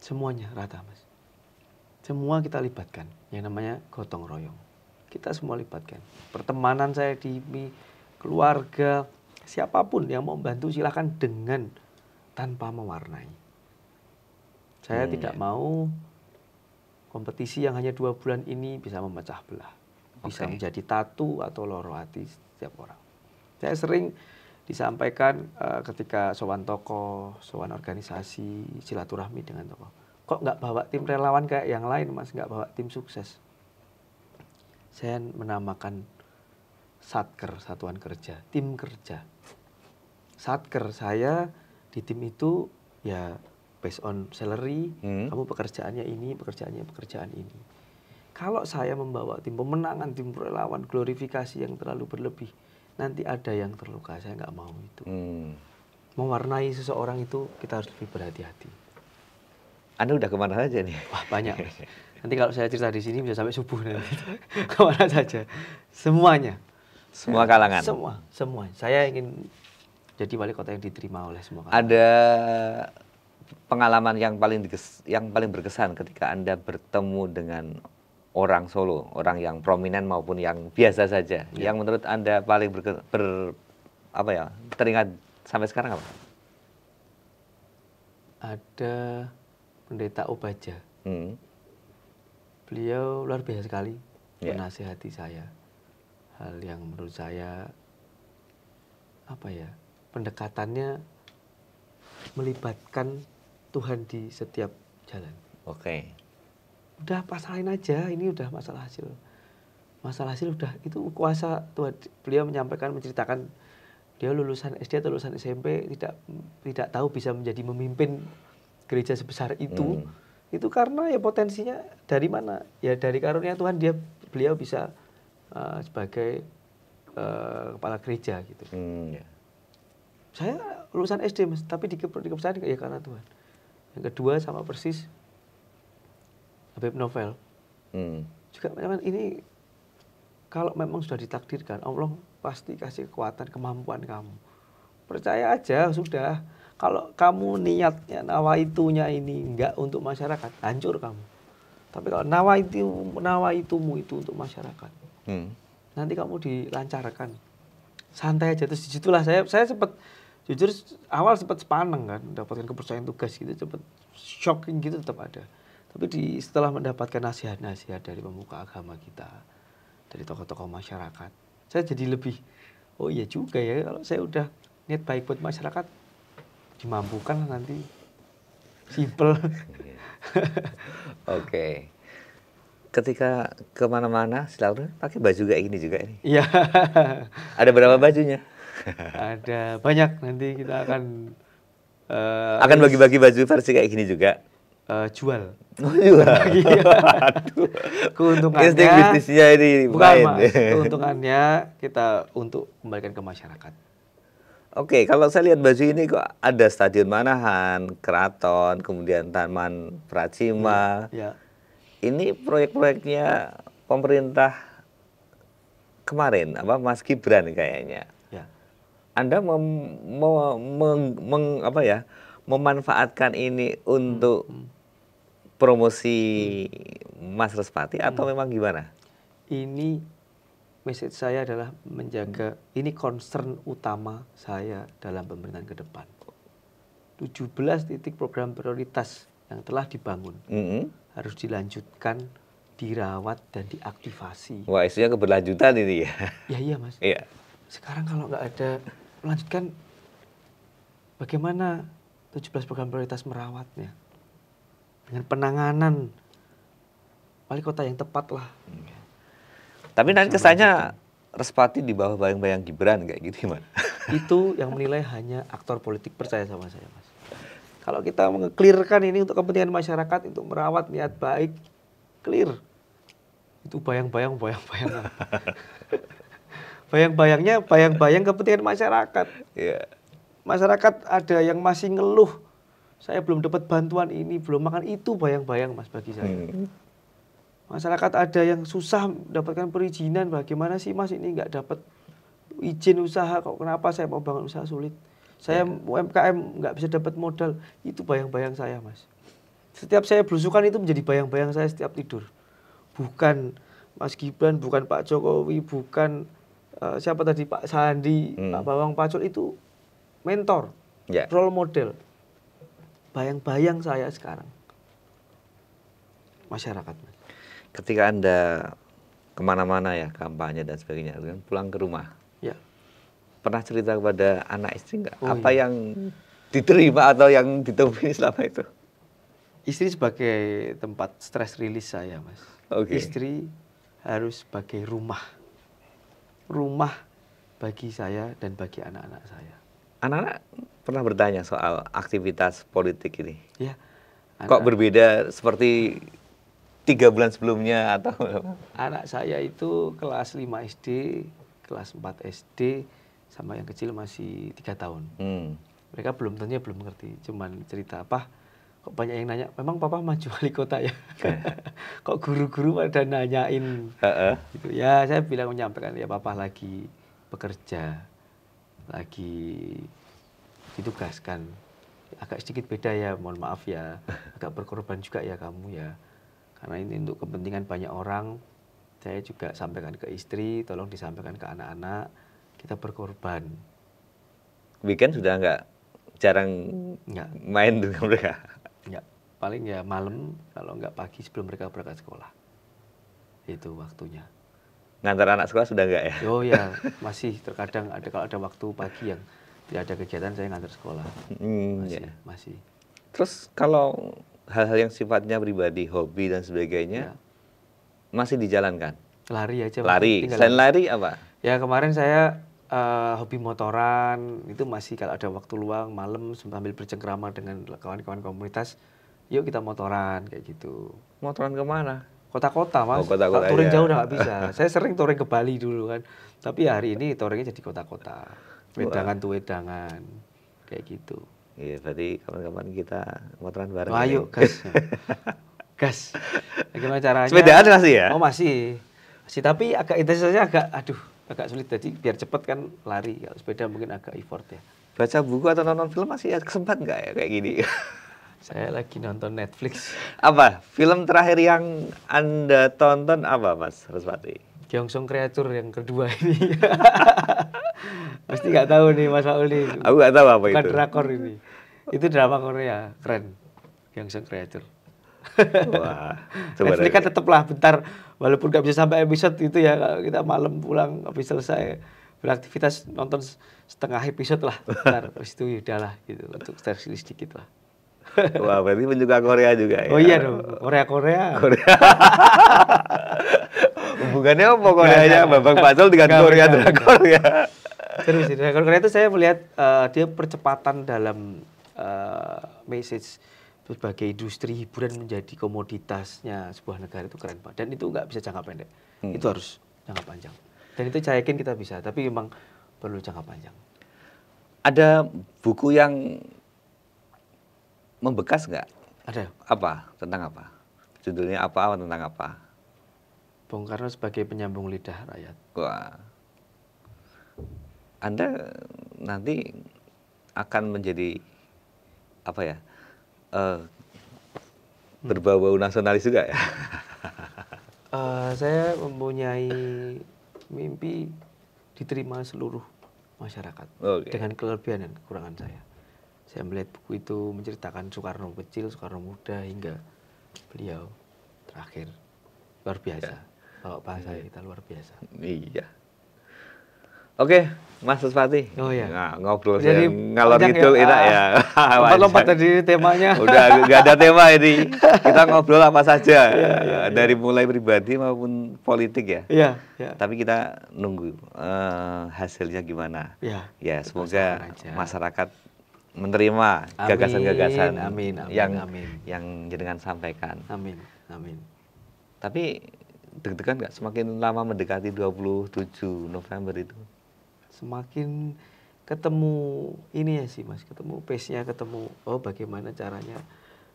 Semuanya rata mas. Semua kita libatkan yang namanya gotong royong kita semua libatkan. Pertemanan saya di keluarga, siapapun yang mau membantu silahkan dengan tanpa mewarnai. Saya hmm. tidak iya. mau kompetisi yang hanya dua bulan ini bisa memecah belah, bisa okay. menjadi tatu atau loro hati setiap orang. Saya sering disampaikan uh, ketika sowan toko sowan organisasi, silaturahmi dengan toko Kok nggak bawa tim relawan kayak yang lain, mas? Nggak bawa tim sukses? saya menamakan satker satuan kerja tim kerja satker saya di tim itu ya based on salary hmm. kamu pekerjaannya ini pekerjaannya pekerjaan ini kalau saya membawa tim pemenangan tim relawan glorifikasi yang terlalu berlebih nanti ada yang terluka saya nggak mau itu hmm. mewarnai seseorang itu kita harus lebih berhati-hati anda udah kemana saja nih? Wah banyak. Nanti kalau saya cerita di sini bisa sampai subuh nanti. kemana saja? Semuanya. Semua kalangan. Semua, semua. Saya ingin jadi wali kota yang diterima oleh semua kalangan. Ada pengalaman yang paling yang paling berkesan ketika Anda bertemu dengan orang Solo, orang yang prominent maupun yang biasa saja, ya. yang menurut Anda paling berke, ber apa ya, teringat sampai sekarang apa? Ada pendeta Obaja. Hmm. Beliau luar biasa sekali yeah. menasihati saya. Hal yang menurut saya apa ya? Pendekatannya melibatkan Tuhan di setiap jalan. Oke. Okay. Udah pasalin aja, ini udah masalah hasil. Masalah hasil udah itu kuasa Tuhan. Beliau menyampaikan menceritakan dia lulusan SD atau lulusan SMP tidak tidak tahu bisa menjadi memimpin gereja sebesar itu hmm. itu karena ya potensinya dari mana ya dari karunia Tuhan dia beliau bisa uh, sebagai uh, kepala gereja gitu hmm. Ya. saya lulusan SD mas tapi di, di ya karena Tuhan yang kedua sama persis Habib Novel hmm. juga memang ini kalau memang sudah ditakdirkan Allah pasti kasih kekuatan kemampuan kamu percaya aja sudah kalau kamu niatnya nawaitunya ini enggak untuk masyarakat, hancur kamu. Tapi kalau nawaitu nawaitumu itu untuk masyarakat, hmm. nanti kamu dilancarkan. Santai aja terus disitulah saya saya sempat jujur awal sempat sepaneng kan mendapatkan kepercayaan tugas gitu cepat shocking gitu tetap ada tapi di setelah mendapatkan nasihat-nasihat dari pemuka agama kita dari tokoh-tokoh masyarakat saya jadi lebih oh iya juga ya kalau saya udah niat baik buat masyarakat dimampukan nanti simple. Iya. Oke. okay. Ketika kemana-mana, selalu pakai baju kayak gini juga ini. Iya. Ada berapa bajunya? Ada banyak. Nanti kita akan uh, akan bagi-bagi baju versi kayak gini juga. Uh, jual. Oh, jual. Iya. Keuntungannya. ini bukan, keuntungannya kita untuk kembalikan ke masyarakat. Oke, kalau saya lihat baju ini kok ada Stadion Manahan, Keraton, kemudian Taman Pracima. Hmm, ya. Ini proyek-proyeknya pemerintah kemarin apa Mas Gibran kayaknya. Ya. Anda mem, me, apa ya? memanfaatkan ini untuk hmm, hmm. promosi hmm. Mas Respati atau hmm. memang gimana? Ini message saya adalah menjaga hmm. ini concern utama saya dalam pemerintahan ke depan. 17 titik program prioritas yang telah dibangun -hmm. harus dilanjutkan, dirawat dan diaktifasi. Wah isinya keberlanjutan ini ya? Ya iya mas. Iya. Sekarang kalau nggak ada melanjutkan, bagaimana 17 program prioritas merawatnya dengan penanganan wali kota yang tepat lah. -hmm tapi nanti kesannya gitu. Respati di bawah bayang-bayang Gibran kayak gitu gimana? Itu yang menilai hanya aktor politik percaya sama saya mas. Kalau kita mengeklirkan ini untuk kepentingan masyarakat, untuk merawat niat baik, clear. Itu bayang-bayang, bayang-bayang. bayang-bayangnya bayang-bayang kepentingan masyarakat. Yeah. Masyarakat ada yang masih ngeluh, saya belum dapat bantuan ini, belum makan itu bayang-bayang mas bagi saya. Hmm masyarakat ada yang susah mendapatkan perizinan bagaimana sih mas ini nggak dapat izin usaha kok kenapa saya mau bangun usaha sulit saya ya. UMKM nggak bisa dapat modal itu bayang-bayang saya mas setiap saya belusukan itu menjadi bayang-bayang saya setiap tidur bukan Mas Gibran bukan Pak Jokowi bukan uh, siapa tadi Pak Sandi hmm. Pak Bawang Pacul itu mentor yeah. role model bayang-bayang saya sekarang masyarakatnya ketika anda kemana-mana ya kampanye dan sebagainya kan pulang ke rumah ya. pernah cerita kepada anak istri nggak oh, apa iya. yang diterima atau yang ditemui selama itu istri sebagai tempat stres rilis saya mas okay. istri harus sebagai rumah rumah bagi saya dan bagi anak-anak saya anak-anak pernah bertanya soal aktivitas politik ini ya, anak, kok berbeda seperti tiga bulan sebelumnya atau anak saya itu kelas 5 SD kelas 4 SD sama yang kecil masih tiga tahun hmm. mereka belum tentunya belum mengerti cuman cerita apa kok banyak yang nanya memang papa maju wali kota ya kok guru-guru pada nanyain uh-uh. gitu ya saya bilang menyampaikan ya papa lagi bekerja lagi ditugaskan agak sedikit beda ya mohon maaf ya agak berkorban juga ya kamu ya karena ini untuk kepentingan banyak orang saya juga sampaikan ke istri tolong disampaikan ke anak-anak kita berkorban weekend sudah enggak jarang nggak. main dengan mereka nggak paling ya malam kalau nggak pagi sebelum mereka berangkat sekolah itu waktunya ngantar anak sekolah sudah enggak ya oh ya masih terkadang ada kalau ada waktu pagi yang tidak ada kegiatan saya ngantar sekolah hmm, masih ya. masih terus kalau hal-hal yang sifatnya pribadi, hobi dan sebagainya ya. masih dijalankan? Lari aja. Lari. Selain lari apa? Ya kemarin saya uh, hobi motoran itu masih kalau ada waktu luang malam sambil bercengkrama dengan kawan-kawan komunitas, yuk kita motoran kayak gitu. Motoran kemana? Kota-kota oh, mas. Oh, kota-kota. Touring ya. jauh nggak bisa. saya sering touring ke Bali dulu kan, tapi hari ini touringnya jadi kota-kota. Wedangan tuh wedangan kayak gitu. Iya, berarti kapan-kapan kita motoran bareng. ayo ya. gas. gas. Bagaimana caranya? Sepedaan ya masih ya? Oh, masih. Masih tapi agak intensitasnya agak aduh, agak sulit tadi biar cepat kan lari. Kalau sepeda mungkin agak effort ya. Baca buku atau nonton film masih kesempat nggak ya kayak gini? Saya lagi nonton Netflix. Apa? Film terakhir yang Anda tonton apa, Mas Respati? Gyeongsong Creature yang kedua ini. Pasti nggak tahu nih Mas Auli. Aku nggak tahu apa Bukan itu. drakor ini. Itu drama Korea, keren. yang sang kreator. Wah, Netflix kan tetaplah bentar walaupun nggak bisa sampai episode itu ya kita malam pulang habis selesai beraktivitas nonton setengah episode lah bentar habis itu ya udahlah gitu untuk tersilih sedikit lah. Wah, berarti penyuka Korea juga ya. Oh iya dong, Korea Korea. Korea. Hubungannya apa Koreanya? Babang Pasol dengan Korea Drakor ya terus karena itu saya melihat uh, dia percepatan dalam uh, message sebagai industri hiburan menjadi komoditasnya sebuah negara itu keren pak dan itu nggak bisa jangka pendek hmm. itu harus jangka panjang dan itu saya yakin kita bisa tapi memang perlu jangka panjang ada buku yang membekas nggak ada apa tentang apa judulnya apa tentang apa Bung Karno sebagai penyambung lidah rakyat wah anda nanti akan menjadi apa ya uh, berbau-bau nasionalis juga ya? uh, saya mempunyai mimpi diterima seluruh masyarakat okay. dengan kelebihan dan kekurangan saya. Saya melihat buku itu menceritakan Soekarno kecil, Soekarno muda hingga beliau terakhir luar biasa. Yeah. Kalau bahasa iya. kita luar biasa. Iya. Oke, Mas Suspati. Oh iya. Nah, ngobrol Jadi, ngalor itu ya, enak ya. Lompat-lompat tadi temanya. Udah gak ada tema ini. Kita ngobrol apa saja. Ya, ya, Dari ya. mulai pribadi maupun politik ya. Iya, ya. Tapi kita nunggu uh, hasilnya gimana. Iya. Ya, semoga masyarakat menerima gagasan-gagasan amin, amin, amin, yang amin. yang jenengan sampaikan. Amin. Amin. Tapi deg-degan nggak semakin lama mendekati 27 November itu? semakin ketemu ini ya sih mas ketemu pace nya ketemu oh bagaimana caranya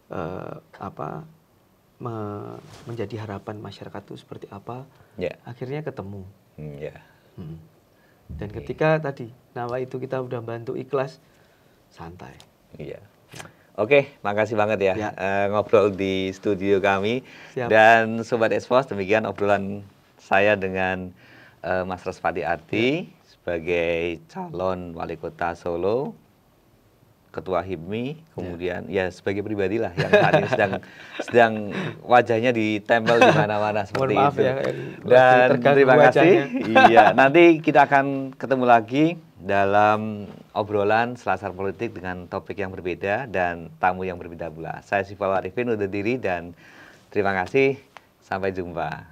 uh, apa me menjadi harapan masyarakat itu seperti apa yeah. akhirnya ketemu mm, yeah. hmm. dan okay. ketika tadi nawa itu kita udah bantu ikhlas santai yeah. Ya. Oke, okay, makasih banget ya, ya. Uh, ngobrol di studio kami Siap. dan sobat Expos demikian obrolan saya dengan uh, Mas Respati Arti. Ya sebagai calon wali kota Solo, ketua HIPMI, kemudian ya, ya sebagai pribadi lah yang tadi sedang sedang wajahnya ditempel di mana-mana seperti Mohon maaf itu. Ya, Dan terima kasih. Iya, nanti kita akan ketemu lagi dalam obrolan selasar politik dengan topik yang berbeda dan tamu yang berbeda pula. Saya Sifal Arifin udah diri dan terima kasih. Sampai jumpa.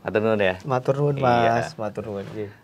Matur nuwun ya. Matur nuwun iya. Mas, iya. matur nuwun.